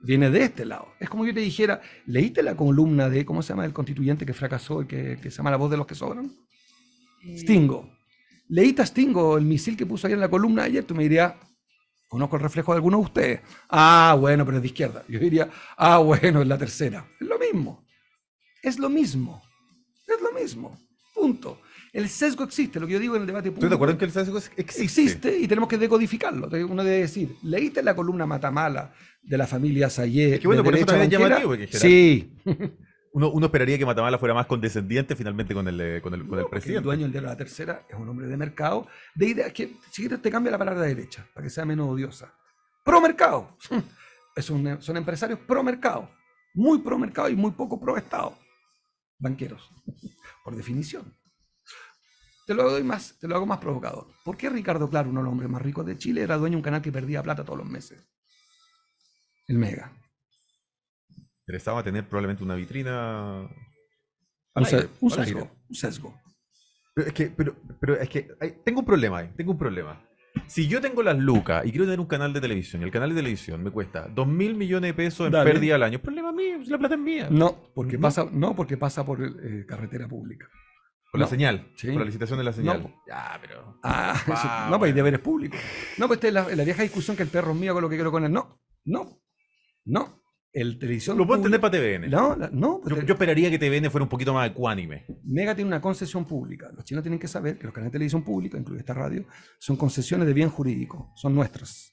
viene de este lado. Es como yo te dijera, ¿leíste la columna de, ¿cómo se llama?, el constituyente que fracasó y que, se llama La voz de los que sobran. Eh. Stingo. ¿Leíste a Stingo el misil que puso ahí en la columna ayer? Tú me dirías, conozco el reflejo de alguno de ustedes. Ah, bueno, pero es de izquierda. Yo diría, ah, bueno, es la tercera. Es lo mismo es lo mismo. Es lo mismo. Punto. El sesgo existe, lo que yo digo en el debate público. ¿Tú te acuerdas que el sesgo existe? Existe y tenemos que decodificarlo. Uno debe decir, leíste la columna Matamala de la familia Sayé. que bueno, por eso sí. Uno, esperaría que Matamala fuera más condescendiente finalmente con el, eh, con el, con el presidente. El dueño del La Tercera es un hombre de mercado, de ideas que, si quieres, te cambia la palabra derecha para que sea menos odiosa. Pro mercado. Es un, son empresarios pro mercado, muy pro mercado y muy poco pro Estado banqueros, por definición. Te lo doy más, te lo hago más provocador. ¿Por qué Ricardo Claro, uno de los hombres más ricos de Chile, era dueño de un canal que perdía plata todos los meses? El Mega. Interesaba tener probablemente una vitrina. Un, un sesgo, un sesgo. Pero es que, pero, pero es que hay, tengo un problema ahí, tengo un problema. Si yo tengo las lucas y quiero tener un canal de televisión y el canal de televisión me cuesta dos mil millones de pesos en pérdida al año, problema mío, la plata es mía. No, porque, Pasa, no, porque pasa por eh, carretera pública. Por la señal, por la licitación de la señal. No. pero. Ah, no, pues hay deberes públicos. No, pues la, la, vieja discusión que el perro es mío con lo que quiero con él. No, no, no el televisión. Lo puedo entender para TVN. No, Yo, esperaría que TVN fuera un poquito más ecuánime. Mega tiene una concesión pública. Los chinos tienen que saber que los canales de televisión pública, incluye esta radio, son concesiones de bien jurídico, son nuestras.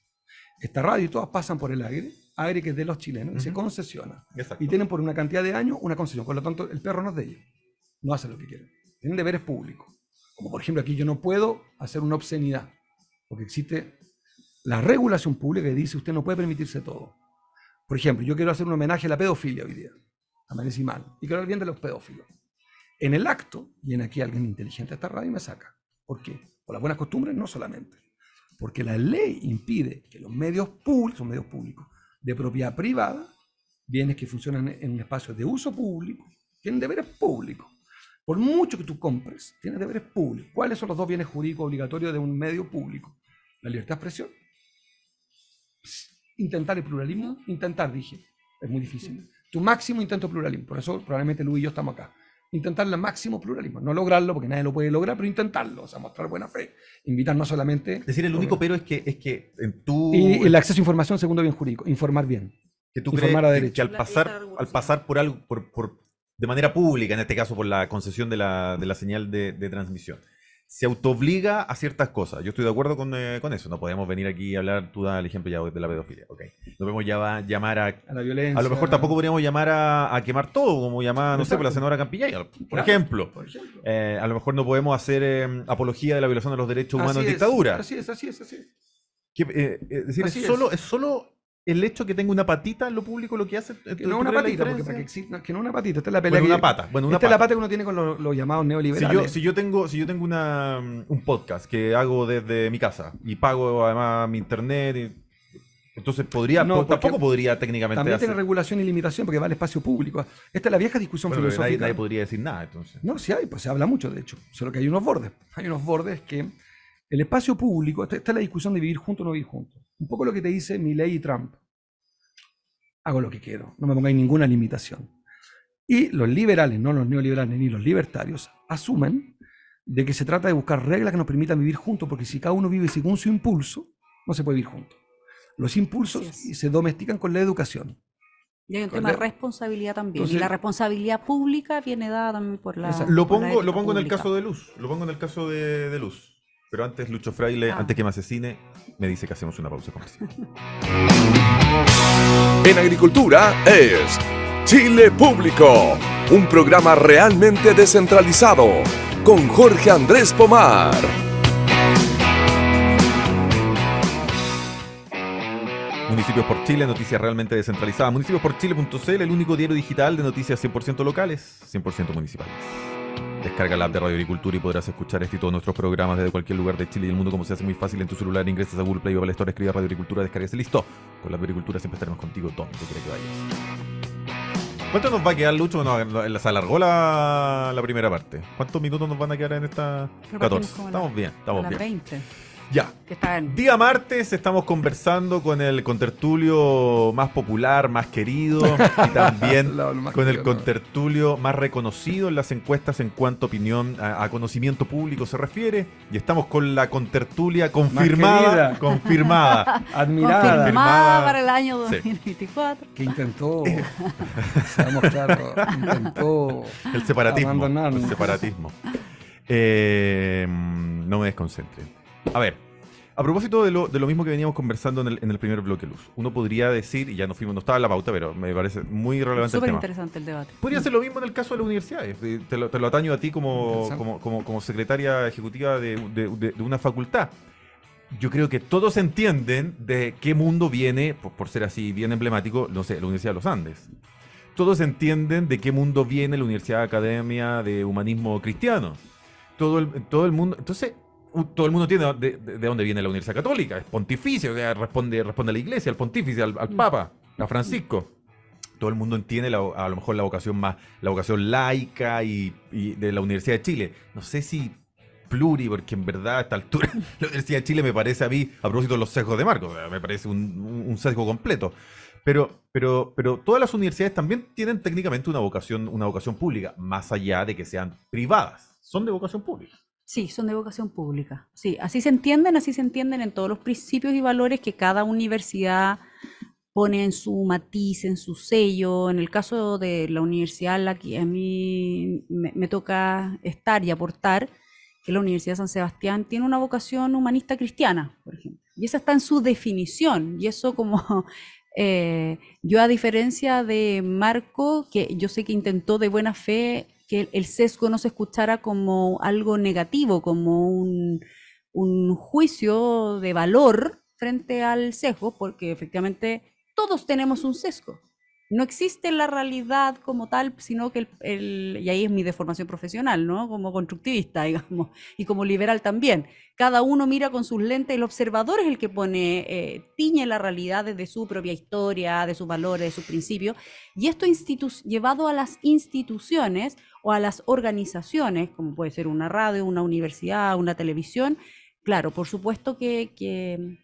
Esta radio y todas pasan por el aire, aire que es de los chilenos, y se concesiona. Y tienen por una cantidad de años una concesión. Por lo tanto, el perro no es de ellos. No hace lo que quieren. Tienen deberes públicos. Como por ejemplo, aquí yo no puedo hacer una obscenidad, porque existe la regulación pública que dice usted no puede permitirse todo. Por ejemplo, yo quiero hacer un homenaje a la pedofilia hoy día. y mal. Y quiero hablar bien de los pedófilos. En el acto, y en aquí alguien inteligente a esta radio y me saca. ¿Por qué? Por las buenas costumbres, no solamente. Porque la ley impide que los medios públicos, son medios públicos, de propiedad privada, bienes que funcionan en un espacio de uso público, tienen deberes públicos. Por mucho que tú compres, tienen deberes públicos. ¿Cuáles son los dos bienes jurídicos obligatorios de un medio público? La libertad de expresión intentar el pluralismo, intentar, dije, es muy difícil. Tu máximo intento pluralismo, por eso probablemente Luis y yo estamos acá. Intentar el máximo pluralismo, no lograrlo porque nadie lo puede lograr, pero intentarlo, o sea, mostrar buena fe, invitar no solamente... decir, el único pero es que, es que tú... Y el acceso a información, segundo bien jurídico, informar bien. Que tú crees derecho. que al pasar, al pasar por algo, por, por, de manera pública, en este caso por la concesión de la, de la señal de, de transmisión, se autoobliga a ciertas cosas. Yo estoy de acuerdo con, eh, eso. No podemos venir aquí a hablar, tú da el ejemplo ya de la pedofilia. No podemos llamar a, a la violencia. A lo mejor tampoco podríamos llamar a, quemar todo, como llamaba, no sé, por la senadora Campillay, por ejemplo. Eh, a lo mejor no podemos hacer em, apología de la violación de los derechos humanos en dictadura. Así es, así es, así es. Eh, es decir, solo, es solo el hecho que tenga una patita en lo público lo que hace. Eh, que no una patita, porque para que exista, que no una patita, esta es la pelea. Bueno, una pata, bueno, una esta pata. es la pata que uno tiene con los, llamados neoliberales. Si yo, si yo, tengo, si yo tengo una, mm, un podcast que hago desde mi casa y pago además mi internet entonces podría, no, tampoco podría técnicamente. También tiene regulación y limitación porque va al espacio público. Esta es la vieja discusión filosófica. Nadie, nadie, podría decir nada entonces. No, si hay, pues se habla mucho, de hecho. Solo que hay unos bordes. Hay unos bordes que el espacio público, está, es la discusión de vivir juntos o no vivir juntos. Un poco lo que te dice Milley y Trump. Hago lo que quiero, no me pongáis ninguna limitación. Y los liberales, no los neoliberales ni los libertarios, asumen de que se trata de buscar reglas que nos permitan vivir juntos, porque si cada uno vive según su impulso, no se puede vivir juntos. Los impulsos se domestican con la educación. Y hay un tema de responsabilidad también. y la responsabilidad pública viene dada también por la. Lo pongo, lo pongo en el caso de Luz. Lo pongo en el caso de Luz. Pero antes, Lucho Fraile, ah. antes que me asesine, me dice que hacemos una pausa comercial. en agricultura es Chile Público, un programa realmente descentralizado con Jorge Andrés Pomar. Municipios por Chile, noticias realmente descentralizadas. Municipios por Chile.cl, el único diario digital de noticias 100% locales, 100% municipales. Descarga la app de Radio Agricultura y podrás escuchar este y todos nuestros programas desde cualquier lugar de Chile y del mundo, como se hace muy fácil en tu celular. Ingresas a Google Play o la Store, escribes Radio Agricultura, descargas listo. Con la agricultura siempre estaremos contigo donde quiera que vayas. ¿Cuánto nos va a quedar, Lucho? No, se alargó la, primera parte. ¿Cuántos minutos nos van a quedar en esta 14? Estamos bien, estamos bien. 20. Ya. Día martes estamos conversando con el contertulio más popular, más querido y también con el contertulio más reconocido en las encuestas en cuanto a opinión a, conocimiento público se refiere y estamos con la contertulia confirmada, confirmada, admirada, confirmada para el año 2024 que intentó, seamos claros, intentó el separatismo, el separatismo. Eh, no me desconcentre. A ver, a propósito de lo, mismo que veníamos conversando en el, primer bloque, Luz, uno podría decir, y ya no fuimos, no estaba la pauta, pero me parece muy relevante Súper interesante el debate. Podría ser lo mismo en el caso de las universidades. Eh, te lo, ataño a ti como, como, como, secretaria ejecutiva de, de, una facultad. Yo creo que todos entienden de qué mundo viene, por, ser así bien emblemático, no sé, la Universidad de los Andes todos entienden de qué mundo viene la Universidad Academia de Humanismo Cristiano. Todo todo el mundo. Entonces, todo el mundo tiene de, dónde viene la Universidad Católica. Es pontificio, responde, responde a la iglesia, al pontífice, al, mm. Papa, a Francisco. Todo el mundo entiende a lo mejor la vocación más, la vocación laica y, de la Universidad de Chile. No sé si pluri, porque en verdad a esta altura la Universidad de Chile me parece a mí, a propósito de los sesgos de Marcos, me parece un, un sesgo completo. Pero, pero, pero todas las universidades también tienen técnicamente una vocación, una vocación pública, más allá de que sean privadas. Son de vocación pública. Sí, son de vocación pública. Sí, así se entienden, así se entienden en todos los principios y valores que cada universidad pone en su matiz, en su sello. En el caso de la universidad en la que a mí me, toca estar y aportar, que es la Universidad de San Sebastián tiene una vocación humanista cristiana, por ejemplo. Y esa está en su definición. Y eso como eh, yo a diferencia de Marco, que yo sé que intentó de buena fe que el sesgo no se escuchara como algo negativo, como un, juicio de valor frente al sesgo, porque efectivamente todos tenemos un sesgo no existe la realidad como tal, sino que el, y ahí es mi deformación profesional, ¿no? Como constructivista, digamos, y como liberal también. Cada uno mira con sus lentes, el observador es el que pone, eh, tiñe la realidad desde su propia historia, de sus valores, de sus principios, y esto llevado a las instituciones o a las organizaciones, como puede ser una radio, una universidad, una televisión, Claro, por supuesto que,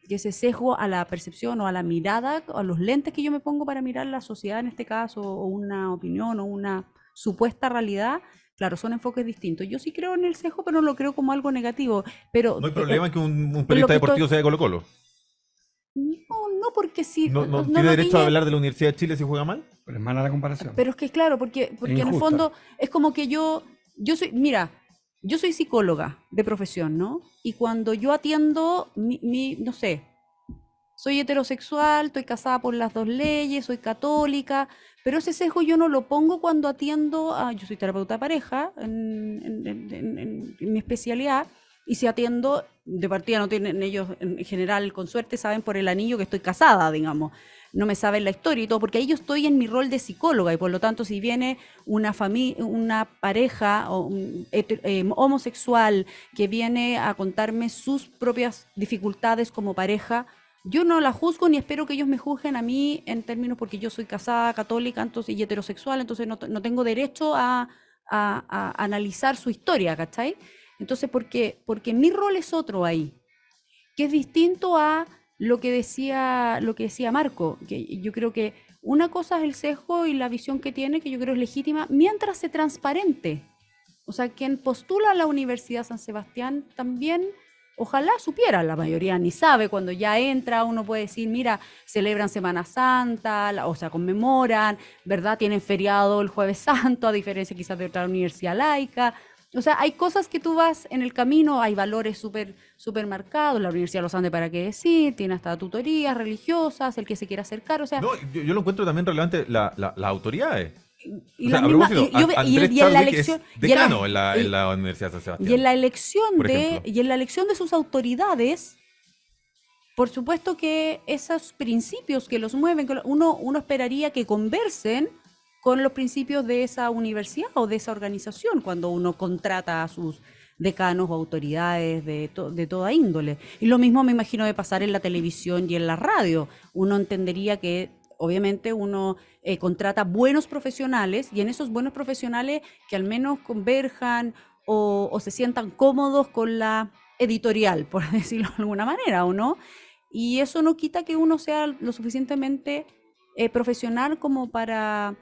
ese sesgo a la percepción o a la mirada, a los lentes que yo me pongo para mirar la sociedad en este caso, o una opinión o una supuesta realidad, claro, son enfoques distintos. Yo sí creo en el sesgo, pero no lo creo como algo negativo. Pero, no hay eh, problema en eh, que un, periodista deportivo sea de Colo Colo. No, no, porque si... ¿No, tiene derecho a hablar de la Universidad de Chile si juega mal? Pero es mala la comparación. Pero es que, claro, porque, porque en el fondo es como que yo, yo soy, mira, yo soy psicóloga de profesión, ¿no? Y cuando yo atiendo mi, no sé, soy heterosexual, estoy casada por las dos leyes, soy católica, pero ese sesgo yo no lo pongo cuando atiendo yo soy terapeuta de pareja en, en mi especialidad, y si atiendo, de partida no tienen ellos en general, con suerte, saben por el anillo que estoy casada, digamos no me saben la historia y todo, porque ahí yo estoy en mi rol de psicóloga y por lo tanto si viene una, familia, una pareja o, em, homosexual que viene a contarme sus propias dificultades como pareja, yo no la juzgo ni espero que ellos me juzguen a mí en términos porque yo soy casada, católica entonces, y heterosexual, entonces no, tengo derecho a, analizar su historia, ¿cachai? Entonces, porque, porque mi rol es otro ahí, que es distinto a lo que decía, lo que decía Marco, que yo creo que una cosa es el cejo y la visión que tiene, que yo creo es legítima, mientras se transparente. O sea, quien postula a la Universidad San Sebastián también, ojalá supiera, la mayoría ni sabe, cuando ya entra uno puede decir, mira, celebran Semana Santa, o sea, conmemoran, ¿verdad? Tienen feriado el jueves santo, a diferencia quizás de otra universidad laica. O sea, hay cosas que tú vas en el camino, hay valores súper supermercados, la Universidad Los Andes para qué decir, tiene hasta tutorías religiosas, el que se quiera acercar, o sea... No, yo, lo encuentro también relevante la, las autoridades. Y, en la elección de Y en la elección de y en la elección de sus autoridades, por supuesto que esos principios que los mueven, uno, uno esperaría que conversen con los principios de esa universidad o de esa organización cuando uno contrata a sus decanos o autoridades de, toda índole. Y lo mismo me imagino de pasar en la televisión y en la radio. Uno entendería que obviamente uno eh, contrata buenos profesionales y en esos buenos profesionales que al menos converjan o, se sientan cómodos con la editorial, por decirlo de alguna manera, ¿o no? Y eso no quita que uno sea lo suficientemente eh, profesional como para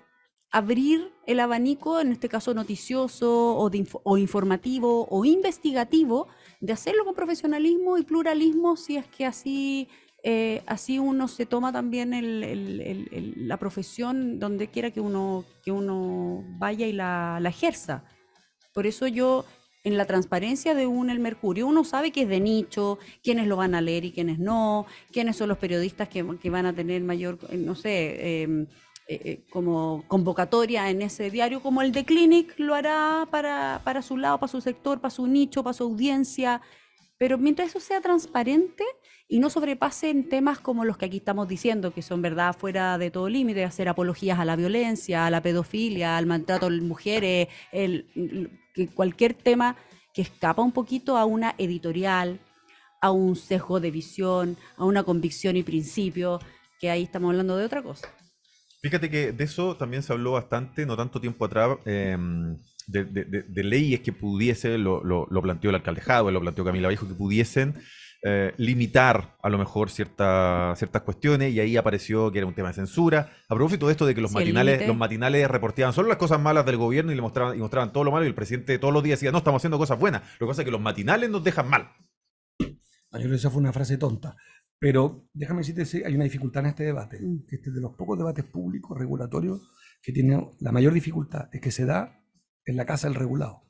abrir el abanico, en este caso noticioso o, informativo o investigativo, de hacerlo con profesionalismo y pluralismo si es que así eh, así uno se toma también la profesión donde quiera que uno, que uno vaya y la, ejerza. Por eso yo, en la transparencia de un El Mercurio, uno sabe que es de nicho, quiénes lo van a leer y quiénes no, quiénes son los periodistas que, van a tener mayor, no sé, em, eh, eh, como convocatoria en ese diario, como el de Clinic lo hará para, para su lado, para su sector, para su nicho, para su audiencia. Pero mientras eso sea transparente y no sobrepase en temas como los que aquí estamos diciendo, que son verdad fuera de todo límite, hacer apologías a la violencia, a la pedofilia, al maltrato de mujeres, el, cualquier tema que escapa un poquito a una editorial, a un sesgo de visión, a una convicción y principio, que ahí estamos hablando de otra cosa. Fíjate que de eso también se habló bastante, no tanto tiempo atrás, em, de, leyes que pudiese, lo, lo, planteó el alcalde Jado, lo planteó Camila Vallejo, que pudiesen eh, limitar a lo mejor ciertas cuestiones y ahí apareció que era un tema de censura. A propósito de esto de que los matinales los matinales reporteaban solo las cosas malas del gobierno y le mostraban, mostraban todo lo malo y el presidente todos los días decía, no, estamos haciendo cosas buenas. Lo que pasa es que los matinales nos dejan mal. Ah, yo creo esa fue una frase tonta. Pero déjame decirte, hay una dificultad en este debate. Mm. Este es de los pocos debates públicos regulatorios que tienen la mayor dificultad, es que se da en la casa del regulado.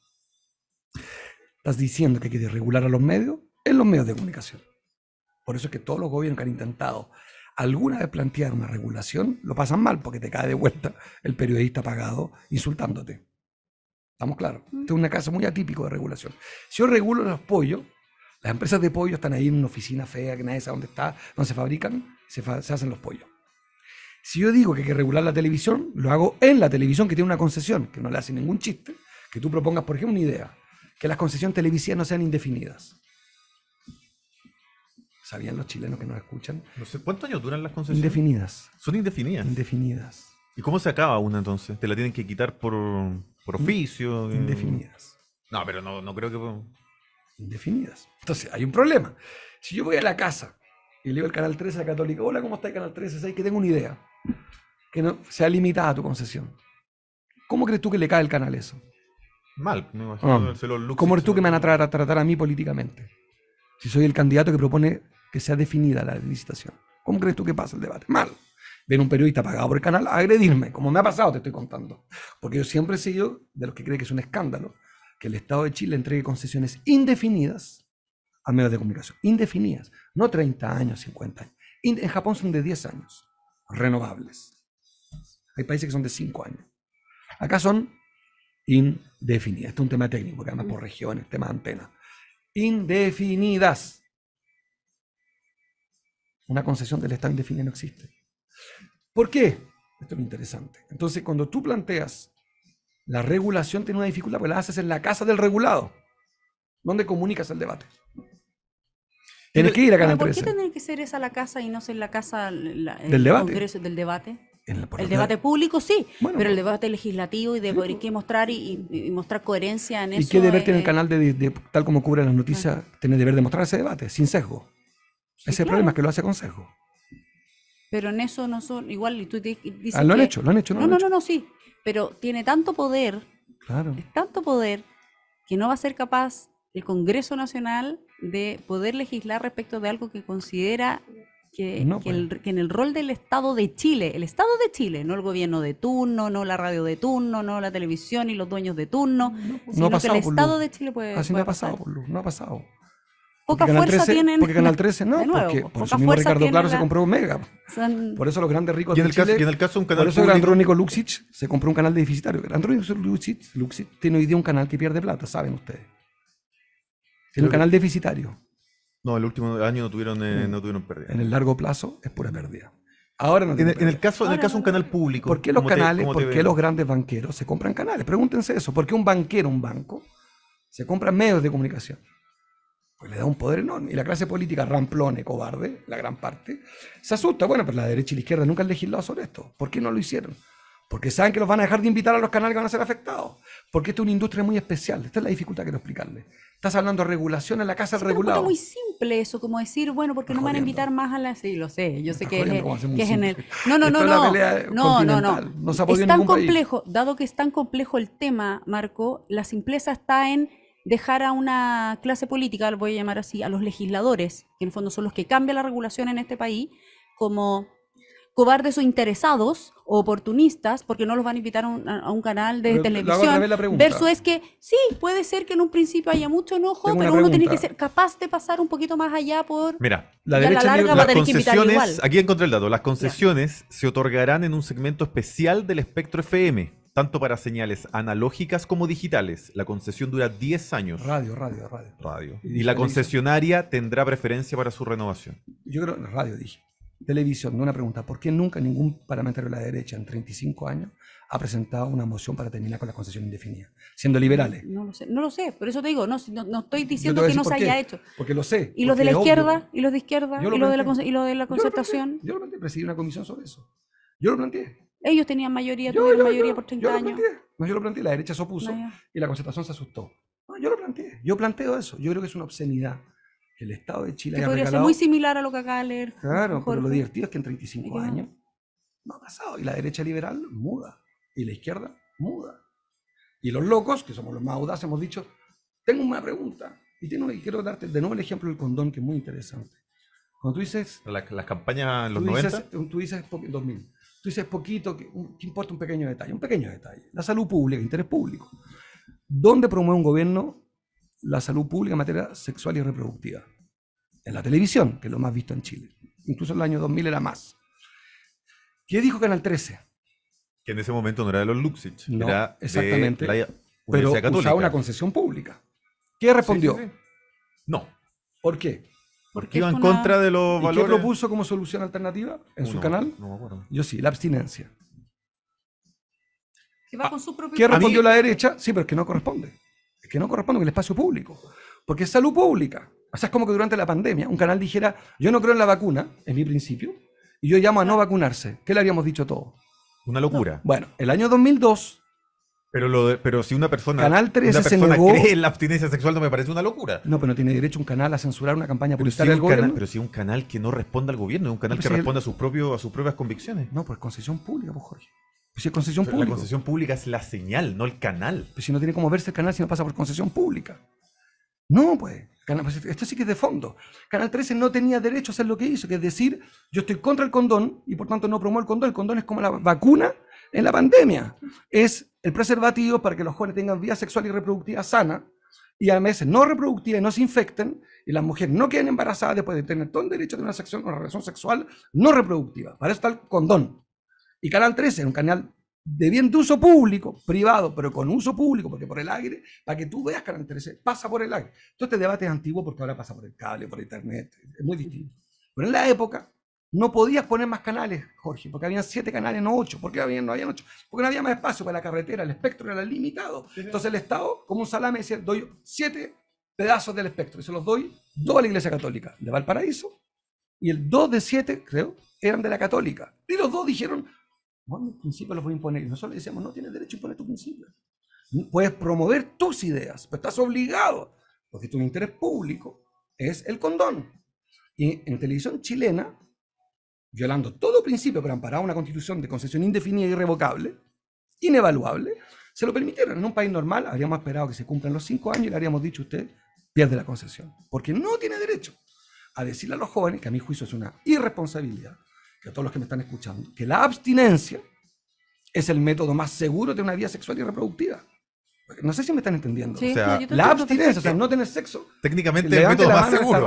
Estás diciendo que quieres regular a los medios en los medios de comunicación. Por eso es que todos los gobiernos que han intentado alguna vez plantear una regulación lo pasan mal porque te cae de vuelta el periodista pagado insultándote. ¿Estamos claros? Mm. es una casa muy atípico de regulación. Si yo regulo los pollos, las empresas de pollo están ahí en una oficina fea que nadie sabe dónde está, donde se fabrican, se, hacen los pollos. Si yo digo que hay que regular la televisión, lo hago en la televisión que tiene una concesión, que no le hace ningún chiste, que tú propongas, por ejemplo, una idea, que las concesiones televisivas no sean indefinidas. ¿Sabían los chilenos que nos escuchan? No sé, ¿cuántos años duran las concesiones? Indefinidas. ¿Son indefinidas? Indefinidas. ¿Y cómo se acaba una entonces? ¿Te la tienen que quitar por, por oficio? Indefinidas. No, pero no, no creo que indefinidas. Entonces, hay un problema. Si yo voy a la casa y leo el Canal 13 a Católica, hola, ¿cómo está el Canal 13? Sabes que tengo una idea, que no sea limitada a tu concesión. ¿Cómo crees tú que le cae el canal eso? Mal, ah. ¿Cómo eres tú que me van a tratar, a mí políticamente? Si soy el candidato que propone que sea definida la licitación. ¿Cómo crees tú que pasa el debate? Mal. Ven un periodista pagado por el canal agredirme, como me ha pasado, te estoy contando. Porque yo siempre he sido de los que cree que es un escándalo que el Estado de Chile entregue concesiones indefinidas a medios de comunicación. Indefinidas, no 30 años, 50 años. En Japón son de 10 años, renovables. Hay países que son de 5 años. Acá son indefinidas. Esto es un tema técnico, que además por regiones, tema de antena. Indefinidas. Una concesión del Estado indefinida no existe. ¿Por qué? Esto es interesante. Entonces, cuando tú planteas la regulación tiene una dificultad, porque la haces en la casa del regulado, donde comunicas el debate. Tienes que ir a Canal ¿Por qué tiene que ser esa la casa y no ser la casa del debate? del debate? el, debate público sí, pero el debate legislativo y de que mostrar y, mostrar coherencia en eso. ¿Y qué deber tiene el eh, canal de, tal como cubre las noticias? tener Tiene deber de mostrar ese debate, sin sesgo. ese problema es que lo hace con sesgo. Pero en eso no son igual y tú dices. Ah, lo han hecho, lo han hecho. no, no, no, no, sí pero tiene tanto poder, tanto poder, que no va a ser capaz el Congreso Nacional de poder legislar respecto de algo que considera pues. que, en el rol del Estado de Chile, el Estado de Chile, no el gobierno de turno, no la radio de turno, no la televisión y los dueños de turno, pues, sino que el Estado de Chile puede. Así no ha pasado, Por no ha pasado. Poca fuerza tienen. Porque Canal 13, no, porque por eso Ricardo Claro se compró un mega. Por eso los grandes ricos. Y en el, caso, el caso, un canal. Por eso Andrónico Luxich se compró un canal deficitario. Andrónico Luxich, Luxich tiene hoy día un canal que pierde plata, saben ustedes. Tiene un canal deficitario. No, el último año no tuvieron, eh, no tuvieron pérdida. En el largo plazo es pura pérdida. Ahora en, el, caso, en el caso de un canal público. ¿Por qué los canales, por qué los grandes banqueros se compran canales? Pregúntense eso. ¿Por qué un banquero, un banco, se compra medios de comunicación? pues le da un poder enorme. Y la clase política ramplone, cobarde, la gran parte, se asusta. Bueno, pero la derecha y la izquierda nunca han legislado sobre esto. ¿Por qué no lo hicieron? Porque saben que los van a dejar de invitar a los canales que van a ser afectados. Porque esto es una industria muy especial. Esta es la dificultad que quiero explicarle. Estás hablando de regulación en la casa del regulada. Es muy simple eso, como decir, bueno, porque no me van a invitar más a la. Sí, lo sé. Yo sé que, es, que es en el. No, no, no, no. no. no, no, no. es tan complejo, dado que es tan complejo el tema, Marco, la simpleza está en dejar a una clase política, lo voy a llamar así, a los legisladores, que en el fondo son los que cambian la regulación en este país, como cobardes o interesados o oportunistas, porque no los van a invitar a un, canal de televisión. La es que sí, puede ser que en un principio haya mucho enojo, pero uno tiene que ser capaz de pasar un poquito más allá por... Mira, la derecha las concesiones, aquí encontré el dato, las concesiones se otorgarán en un segmento especial del espectro FM tanto para señales analógicas como digitales, la concesión dura 10 años. Radio, radio, radio. Radio. Y, la concesionaria tendrá preferencia para su renovación. Yo creo, radio dije. Televisión, una pregunta. ¿Por qué nunca ningún parlamentario de la derecha en 35 años ha presentado una moción para terminar con la concesión indefinida, siendo liberales? No, lo sé, no lo sé. Por eso te digo, no, no, estoy diciendo que no se haya hecho. Porque lo sé. ¿Y los de la izquierda? ¿Y los de izquierda? ¿Y, lo de la, ¿Y de la concertación? Yo lo planteé, presidí una comisión sobre eso. Yo lo planteé. Ellos tenían mayoría, tuvieron mayoría por 30 años. No, yo lo planteé, la derecha se opuso y la concertación se asustó. No, yo lo planteé, yo planteo eso. Yo creo que es una obscenidad el Estado de Chile que podría ser muy similar a lo que acaba de leer. Claro, pero lo divertido es que en 35 años no ha pasado. Y la derecha liberal muda, y la izquierda muda. Y los locos, que somos los más audaces, hemos dicho, tengo una pregunta, y, tengo, quiero darte de nuevo el ejemplo del condón, que es muy interesante. Cuando tú dices... Las campañas en los 90. tú dices 2000. Tú dices poquito, ¿qué, importa un pequeño detalle? Un pequeño detalle. La salud pública, interés público. ¿Dónde promueve un gobierno la salud pública en materia sexual y reproductiva? En la televisión, que es lo más visto en Chile. Incluso en el año 2000 era más. ¿Qué dijo Canal 13? Que en ese momento no era de los Luxich, no, era exactamente, de la pero usaba una concesión pública. ¿Qué respondió? No. ¿Por qué? Porque iba en contra de los valores. ¿Y ¿Qué propuso como solución alternativa en su canal? No, acuerdo. Yo sí, la abstinencia. Que va con su propio ¿Qué respondió la derecha? Sí, pero es que no corresponde. Es que no corresponde con el espacio público. Porque es salud pública. O sea, es como que durante la pandemia un canal dijera, yo no creo en la vacuna, en mi principio, y yo llamo a no vacunarse. ¿Qué le habíamos dicho todos? Una locura. Bueno, el año 2002 pero, si una persona, canal 13 cree la abstinencia sexual no me parece una locura. No, pero no tiene derecho un canal a censurar una campaña pero publicitaria si del canal, Pero si un canal que no responda al gobierno, es un canal pues que responde responda a, sus a sus propias convicciones. No, pues concesión pública, pues Jorge. Pues si es concesión pública. La concesión pública es la señal, no el canal. Pues si no tiene como verse el canal si no pasa por concesión pública. No, pues. Esto sí que es de fondo. Canal 13 no tenía derecho a hacer lo que hizo, que es decir, yo estoy contra el condón y por tanto no promuevo el condón. El condón es como la vacuna en la pandemia. Es el preservativo para que los jóvenes tengan vida sexual y reproductiva sana y veces no reproductiva y no se infecten y las mujeres no queden embarazadas después de tener todo el derecho de una, sección, una relación sexual no reproductiva. Para eso está el condón. Y Canal 13 es un canal de bien de uso público, privado, pero con uso público, porque por el aire, para que tú veas Canal 13, pasa por el aire. Todo este debate es antiguo porque ahora pasa por el cable, por internet, es muy distinto. Pero en la época no podías poner más canales, Jorge, porque había siete canales, no ocho. ¿Por qué no habían ocho? Porque no había más espacio para la carretera, el espectro era limitado. Entonces el Estado, como un salame, decía, doy siete pedazos del espectro y se los doy dos a la Iglesia Católica de Valparaíso y el dos de siete, creo, eran de la Católica. Y los dos dijeron, bueno, mis principio los voy a imponer. Y nosotros le decíamos, no tienes derecho a imponer tus principios. Puedes promover tus ideas, pero estás obligado, porque tu interés público es el condón. Y en televisión chilena, violando todo principio para amparar una constitución de concesión indefinida e irrevocable, inevaluable, se lo permitieron. En un país normal habríamos esperado que se cumplan los cinco años y le habríamos dicho a usted, pierde la concesión, porque no tiene derecho a decirle a los jóvenes, que a mi juicio es una irresponsabilidad, que a todos los que me están escuchando, que la abstinencia es el método más seguro de una vida sexual y reproductiva. No sé si me están entendiendo. la abstinencia, o sea, no tener sexo. Técnicamente el método más seguro.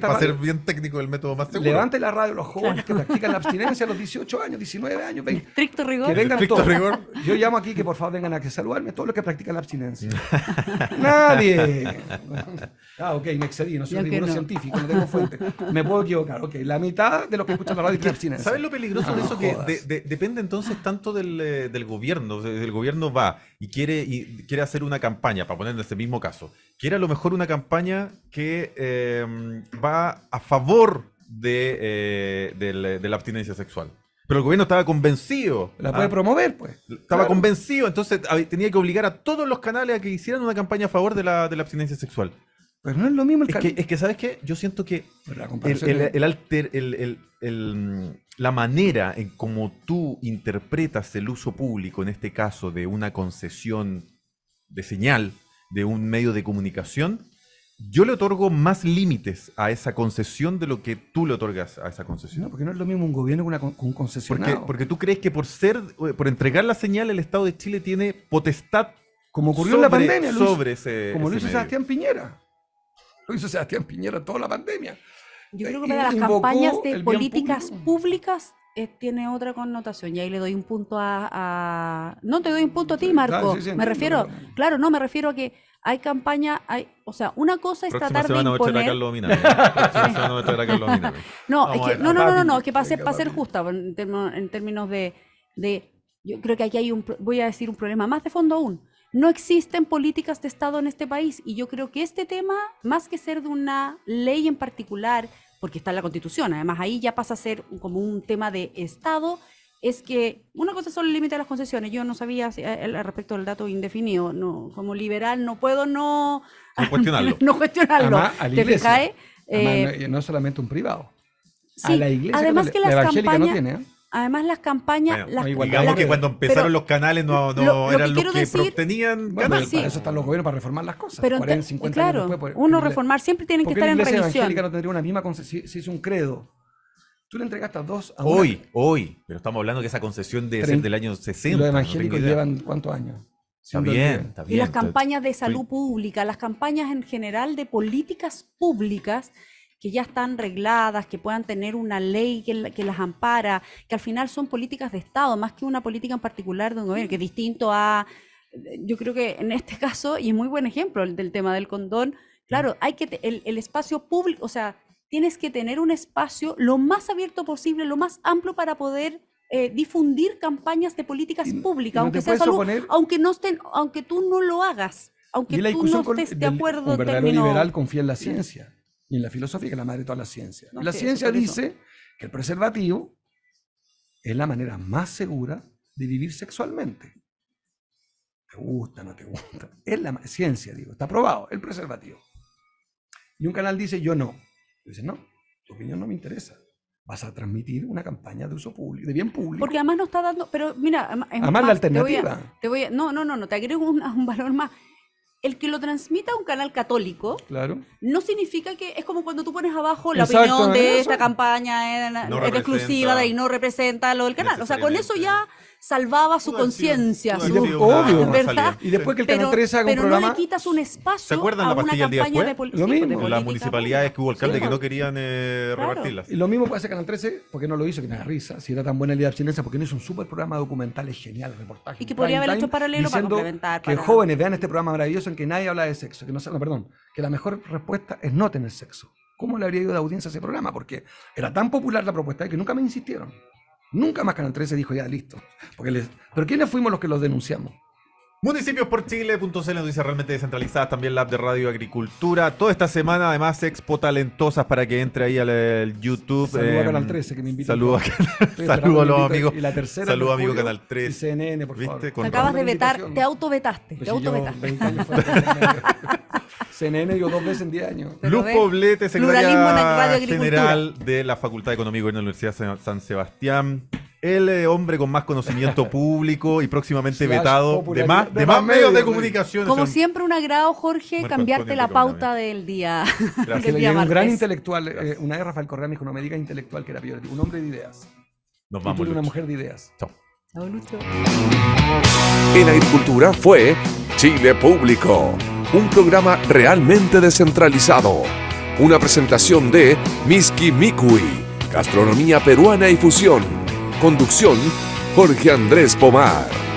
para ser bien técnico, el método más seguro. Levante la radio los jóvenes que practican la abstinencia a los 18 años, 19 años, 20. Estricto rigor. Que vengan todos. rigor. Yo llamo aquí que por favor vengan a que saludarme todos los que practican la abstinencia. Nadie. ah, ok, me excedí, no soy ninguno científico, no tengo fuente. Me puedo equivocar. Ok, la mitad de los que escuchan la radio tienen abstinencia. ¿Sabes lo peligroso ah, de eso? que depende entonces tanto del, eh, del gobierno. El gobierno va y quiere, quiere hacer una campaña, para poner en ese mismo caso, quiere a lo mejor una campaña que eh, va a favor eh, de, la abstinencia sexual. Pero el gobierno estaba convencido. La puede ¿ah? promover, pues. Estaba convencido, entonces ah, tenía que obligar a todos los canales a que hicieran una campaña a favor de la, abstinencia sexual. Pero no es lo mismo el es que, es que, ¿sabes qué? Yo siento que el, el, alter, el, mm, la manera en cómo tú interpretas el uso público, en este caso de una concesión de señal, de un medio de comunicación, yo le otorgo más límites a esa concesión de lo que tú le otorgas a esa concesión. No, porque no es lo mismo un gobierno que, una, un concesionario. Porque, tú crees que por ser, eh, por entregar la señal, el Estado de Chile tiene potestad. Como ocurrió sobre, la pandemia, sobre ese. Como lo hizo Sebastián Piñera. Lo hizo Sebastián Piñera toda la pandemia. Yo eh, creo que las campañas de políticas públicas eh, tiene otra connotación y ahí le doy un punto a... No te doy un punto a ti, Marco. me refiero, claro, no, me refiero a que hay campaña, hay, o sea, una cosa es tratar de imponer... no, es que, no, no, no, no, es que para ser, para ser justa en, términos de, de... Yo creo que aquí hay un... Voy a decir un problema más de fondo aún no existen políticas de Estado en este país. Y yo creo que este tema, más que ser de una ley en particular, porque está en la Constitución, además ahí ya pasa a ser como un tema de Estado, es que una cosa solo el límite de las concesiones. Yo no sabía eh, eh, al respecto del dato indefinido. No, como liberal no puedo no, cuestionarlo. no cuestionarlo. no, solamente un privado. además que, las campañas, tiene, ¿eh? Además, las campañas. Bueno, las, digamos que cuando empezaron los canales no, no eran los que decir, tenían bueno, Sí. Para eso están los gobiernos, para reformar las cosas. Pero 50 claro, años uno reformar siempre tiene que estar en revisión. no tendría una misma concesión. Si, es un credo. Tú le entregaste a dos a Hoy, hoy. Pero estamos hablando que esa concesión debe 30, ser del año 60. Los evangélicos llevan cuántos años. Está bien, bien. Y las campañas de salud pública, las campañas en general de políticas públicas que ya están regladas, que puedan tener una ley que, las ampara, que al final son políticas de Estado, más que una política en particular de un gobierno, que es distinto a, yo creo que en este caso, y es muy buen ejemplo el del tema del condón, claro, hay que, el, espacio público, o sea, tienes que tener un espacio lo más abierto posible, lo más amplio para poder eh, difundir campañas de políticas públicas, aunque sea salud, aunque no estén, aunque tú no lo hagas, aunque tú no estés de acuerdo. Un liberal confía en la ciencia y en la filosofía, que es la madre de toda la ciencia La ciencia dice que el preservativo es la manera más segura de vivir sexualmente. Te gusta, no te gusta. Es la ciencia, digo, está aprobado, el preservativo. Y un canal dice, yo no. dice, no, tu opinión no me interesa vas a transmitir una campaña de uso público, de bien público. Porque además no está dando, pero mira, además, la alternativa. Te voy no, no, no, no, te agrego un valor más el que lo transmita a un canal católico claro. no significa que es como cuando tú pones abajo la opinión de esta campaña eh, es, exclusiva y no representa lo del canal. O sea, con eso ya salvaba su conciencia. Y, y después que el Canal 13 haga un pero no le quitas un espacio a la una campaña de, Lo sí, Las municipalidades que hubo alcaldes que no querían eh, repartirlas. Y lo mismo pasa Canal 13, porque no lo hizo, que nada risa. Si era tan buena la idea abstinencia, porque no hizo un super programa documental, es genial, reportaje. Y que podría haber hecho paralelo para complementar. Que jóvenes vean este programa maravilloso en que nadie habla de sexo. Que no, perdón, que la mejor respuesta es no tener sexo. ¿Cómo le habría ido la audiencia a ese programa? Porque era tan popular la propuesta que nunca me insistieron. Nunca más Canal 13 dijo, ya, listo. Porque les... Pero ¿quiénes fuimos los que los denunciamos? Municipios nos dice realmente descentralizadas, también la app de Radio Agricultura. Toda esta semana, además, Expo Talentosas para que entre ahí al, YouTube. Saludos eh, a Canal 13, que me invita Saludos a, a los amigos. Saludos, amigo Canal 13. CNN, por favor. acabas de vetar, te pues autovetaste. te pues CNN dio dos veces en 10 años. Luz Poblete, secretaria general de la Facultad de Economía y de la Universidad de San Sebastián el eh, hombre con más conocimiento público y próximamente vetado de más, de más medios de comunicación. Como siempre, un agrado, Jorge, cambiarte la pauta del día. Gracias. un gran intelectual, eh, una vez Rafael Correa me dijo, no me diga intelectual, que era peor, un hombre de ideas. Nos vamos. una mujer de ideas. Chao. Chao, Lucho. En Agricultura fue Chile Público, un programa realmente descentralizado. Una presentación de Miski Mikui, gastronomía peruana y fusión Conducción, Jorge Andrés Pomar.